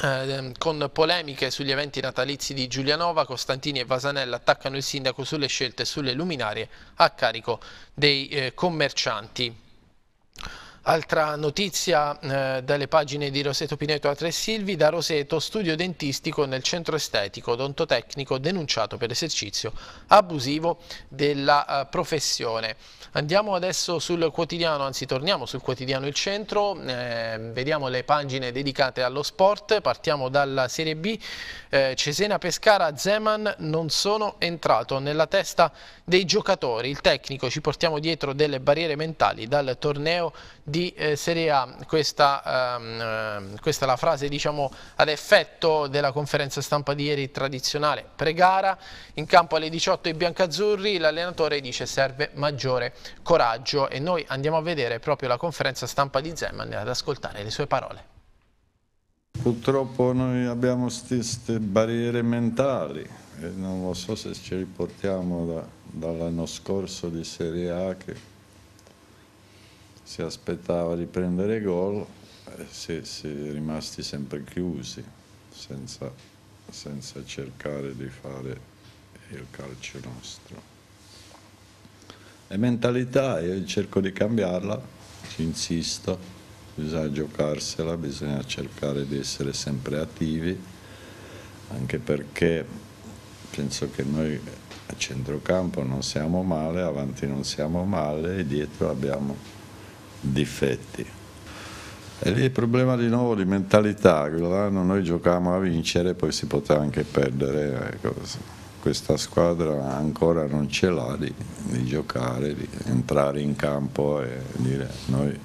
ehm, con polemiche sugli eventi natalizi di Giulianova, Costantini e Vasanella attaccano il sindaco sulle scelte e sulle luminarie a carico dei eh, commercianti. Altra notizia eh, dalle pagine di Roseto Pineto a Tre Silvi, da Roseto studio dentistico nel centro estetico odontotecnico denunciato per esercizio abusivo della eh, professione. Andiamo adesso sul quotidiano, anzi torniamo sul quotidiano Il Centro, eh, vediamo le pagine dedicate allo sport, partiamo dalla Serie B, eh, Cesena-Pescara, Zeman non sono entrato nella testa dei giocatori, il tecnico ci portiamo dietro delle barriere mentali dal torneo di di eh, Serie A, questa, ehm, eh, questa, è la frase diciamo, ad effetto della conferenza stampa di ieri tradizionale pre-gara, in campo alle 18 i biancazzurri, l'allenatore dice serve maggiore coraggio e noi andiamo a vedere proprio la conferenza stampa di Zeman ad ascoltare le sue parole. Purtroppo noi abbiamo queste barriere mentali e non lo so se ci riportiamo da, dall'anno scorso di Serie A che si aspettava di prendere gol e eh, si, si è rimasti sempre chiusi senza, senza cercare di fare il calcio nostro. E mentalità, io cerco di cambiarla, ci insisto, bisogna giocarsela, bisogna cercare di essere sempre attivi, anche perché penso che noi a centrocampo non siamo male, avanti non siamo male e dietro abbiamo difetti. E lì il problema di nuovo di mentalità, quell'anno noi giocavamo a vincere poi si poteva anche perdere. Ecco. Questa squadra ancora non ce l'ha di, di giocare, di entrare in campo e dire noi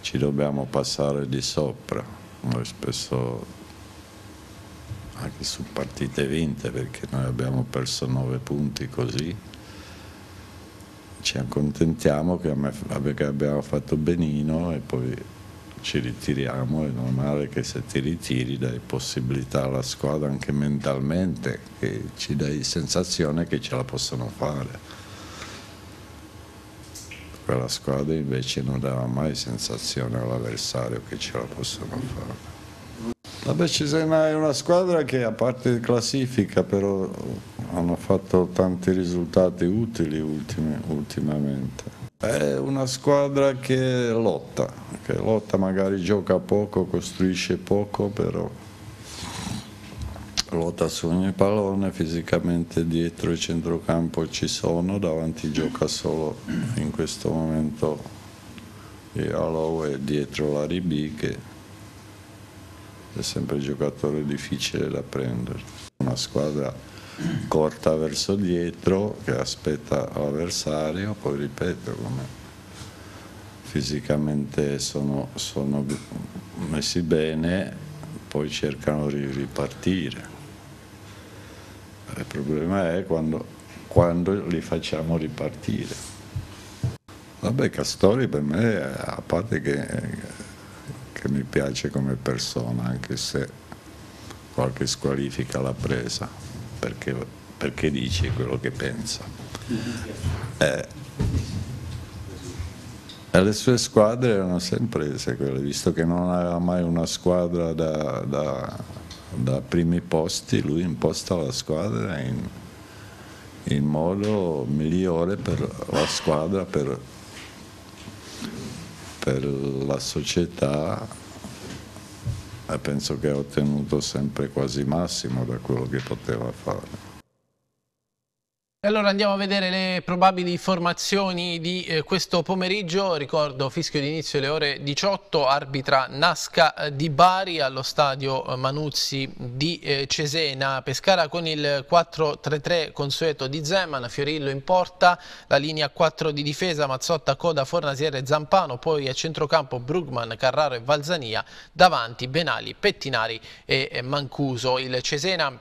ci dobbiamo passare di sopra. Noi spesso anche su partite vinte perché noi abbiamo perso 9 punti così ci accontentiamo che abbiamo fatto benino e poi ci ritiriamo, è normale che se ti ritiri dai possibilità alla squadra anche mentalmente, che ci dai sensazione che ce la possono fare. Quella squadra invece non dava mai sensazione all'avversario che ce la possono fare. Vabbè, Cesena è una squadra che a parte classifica però hanno fatto tanti risultati utili ultimi, ultimamente. È una squadra che lotta, che lotta magari gioca poco, costruisce poco, però lotta su ogni pallone, fisicamente dietro il centrocampo ci sono, davanti gioca solo in questo momento e Aloe e dietro la Ribi che è sempre un giocatore difficile da prendere. Una squadra corta verso dietro che aspetta l'avversario, poi ripeto come fisicamente sono, sono messi bene, poi cercano di ripartire. Il problema è quando, quando li facciamo ripartire. Vabbè, Castori per me, a parte che, che mi piace come persona, anche se qualche squalifica l'ha presa perché, perché dice quello che pensa. Eh, le sue squadre erano sempre quelle, visto che non aveva mai una squadra da, da, da primi posti, lui imposta la squadra in, in modo migliore per la squadra, per, per la società eh, penso che ha ottenuto sempre quasi massimo da quello che poteva fare. Allora andiamo a vedere le probabili formazioni di eh, questo pomeriggio, ricordo fischio di inizio alle ore 18, arbitra Nasca eh, di Bari allo stadio eh, Manuzzi di eh, Cesena, Pescara con il 4-3-3 consueto di Zeman, Fiorillo in porta, la linea 4 di difesa Mazzotta, Coda, Fornasiere, Zampano, poi a centrocampo Brugman, Carraro e Valzania, davanti Benali, Pettinari e Mancuso. Il Cesena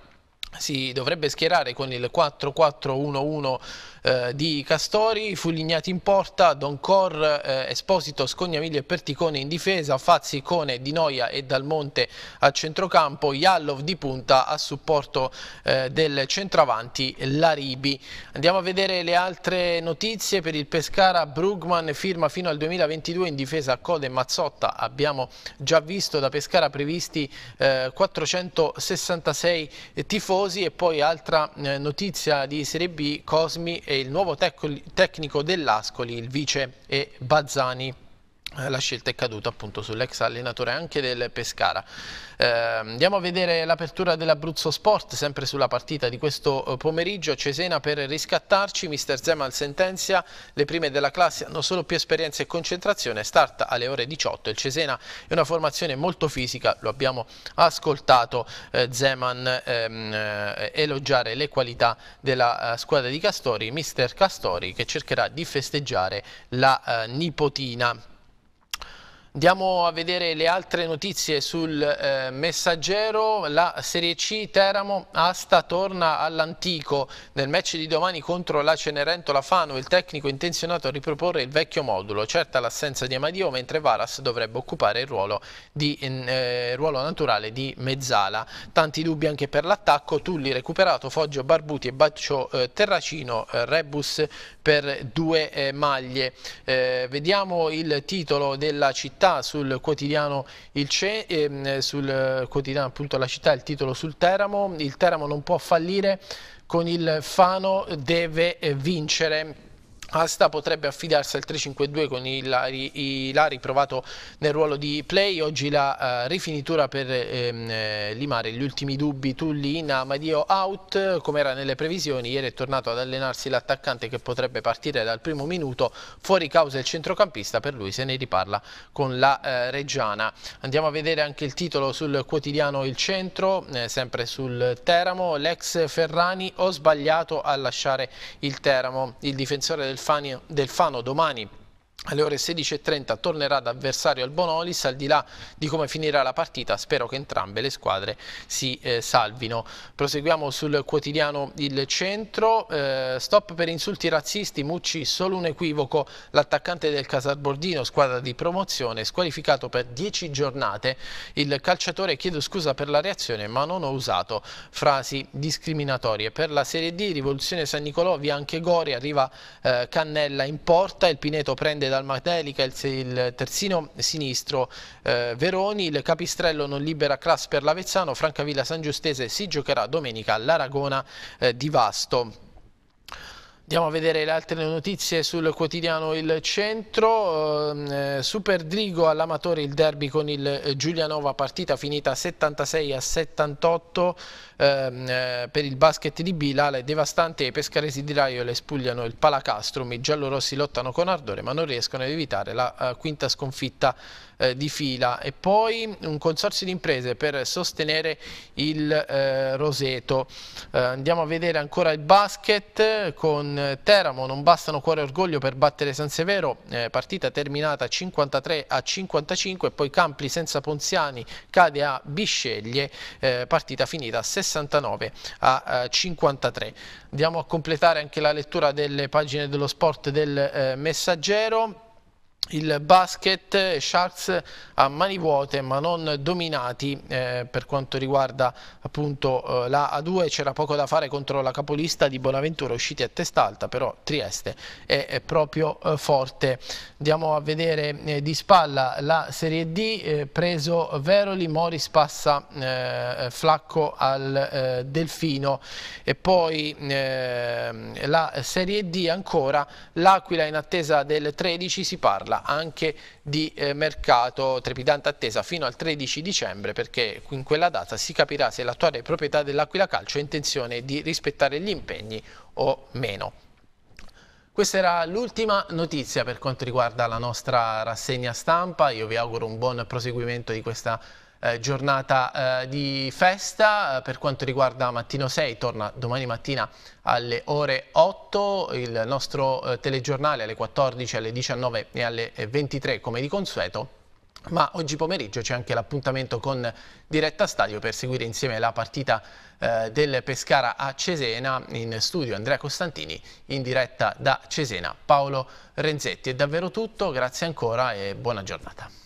si dovrebbe schierare con il 4-4-1-1 eh, di Castori, Fulignati in porta, Doncor, eh, Esposito, Scognamiglio e Perticone in difesa, Fazzi, Cone, Di Noia e Dalmonte a centrocampo, Iallov di punta a supporto eh, del centravanti Laribi. Andiamo a vedere le altre notizie per il Pescara, Brugman firma fino al 2022 in difesa a Code e Mazzotta, abbiamo già visto da Pescara previsti 466 eh, tifosi Pelosi e poi altra eh, notizia di Serie B, Cosmi e il nuovo tecnico dell'Ascoli, il vice e Bazzani. Eh, la scelta è caduta appunto sull'ex allenatore anche del Pescara. Eh, andiamo a vedere l'apertura dell'Abruzzo Sport, sempre sulla partita di questo eh, pomeriggio. Cesena per riscattarci, mister Zeman sentenzia, le prime della classe hanno solo più esperienza e concentrazione, start alle ore 18. Il Cesena è una formazione molto fisica, lo abbiamo ascoltato eh, Zeman ehm, eh, elogiare le qualità della eh, squadra di Castori, mister Castori che cercherà di festeggiare la nipotina Andiamo a vedere le altre notizie sul eh, messaggero, la Serie C Teramo Asta torna all'antico, nel match di domani contro la Cenerentola Fano il tecnico è intenzionato a riproporre il vecchio modulo, certa l'assenza di Amadio mentre Varas dovrebbe occupare il ruolo, di, eh, ruolo naturale di mezzala, tanti dubbi anche per l'attacco, Tulli recuperato, Foggio Barbuti e Baccio eh, Terracino, eh, Rebus per due eh, maglie, eh, vediamo il titolo della città città sul quotidiano, il CE, ehm, sul eh, quotidiano appunto la città, il titolo sul Teramo, il Teramo non può fallire con il Fano deve eh, vincere Asta potrebbe affidarsi al 3-5-2 con il Lari provato nel ruolo di play, oggi la uh, rifinitura per ehm, eh, limare gli ultimi dubbi Tulli in Amadio out, come era nelle previsioni, ieri è tornato ad allenarsi l'attaccante che potrebbe partire dal primo minuto, fuori causa il centrocampista, per lui se ne riparla con la eh, Reggiana. Andiamo a vedere anche il titolo sul quotidiano Il Centro, eh, sempre sul Teramo, l'ex Ferrani ho sbagliato a lasciare il Teramo, il difensore del del, Fano domani alle ore 16.30 tornerà ad avversario al Bonolis, al di là di come finirà la partita spero che entrambe le squadre si eh, salvino. Proseguiamo sul quotidiano Il Centro, eh, stop per insulti razzisti, Mucci solo un equivoco, l'attaccante del Casalbordino, squadra di promozione, squalificato per 10 giornate, il calciatore chiede scusa per la reazione ma non ho usato frasi discriminatorie. Per la Serie D, rivoluzione San Nicolò, via anche Gori, arriva eh, Cannella in porta, il Pineto prende dal Matelica il, il terzino sinistro eh, Veroni, il capistrello non libera Clas per l'Avezzano, Francavilla San Giustese si giocherà domenica all'Aragona eh, di Vasto. Andiamo a vedere le altre notizie sul quotidiano Il Centro, ehm, eh, Super Drigo all'amatore il derby con il eh, Giulianova, partita finita 76 a 78 ehm, eh, per il basket di Bilala, devastante, i pescaresi di Raio le spugliano il palacastrum, i giallorossi lottano con ardore ma non riescono ad evitare la quinta sconfitta eh, di fila e poi un consorzio di imprese per sostenere il eh, Roseto. Eh, andiamo a vedere ancora il basket con Teramo, non bastano cuore e orgoglio per battere San Severo, eh, partita terminata 53 a 55 poi Campli senza Ponziani cade a Bisceglie, eh, partita finita 69 a 53. Andiamo a completare anche la lettura delle pagine dello sport del eh, messaggero il basket Sharks a mani vuote ma non dominati eh, per quanto riguarda appunto eh, la A2 c'era poco da fare contro la capolista di Bonaventura usciti a testa alta però Trieste è, è proprio eh, forte andiamo a vedere eh, di spalla la Serie D eh, preso Veroli, Moris passa eh, Flacco al Delfino e poi ehm, la Serie D ancora l'Aquila in attesa del 13 si parla parla anche di eh, mercato trepidante attesa fino al 13 dicembre perché in quella data si capirà se l'attuale proprietà dell'Aquila Calcio ha intenzione di rispettare gli impegni o meno. Questa era l'ultima notizia per quanto riguarda la nostra rassegna stampa, io vi auguro un buon proseguimento di questa eh, giornata eh, di festa. Eh, per quanto riguarda Mattino 6, torna domani mattina alle ore 8, il nostro eh, telegiornale alle 14, alle 19 e alle 23 come di consueto. Ma oggi pomeriggio c'è anche l'appuntamento con Diretta Stadio per seguire insieme la partita eh, del Pescara a Cesena. In studio Andrea Costantini, in diretta da Cesena Paolo Renzetti. È davvero tutto, grazie ancora e buona giornata.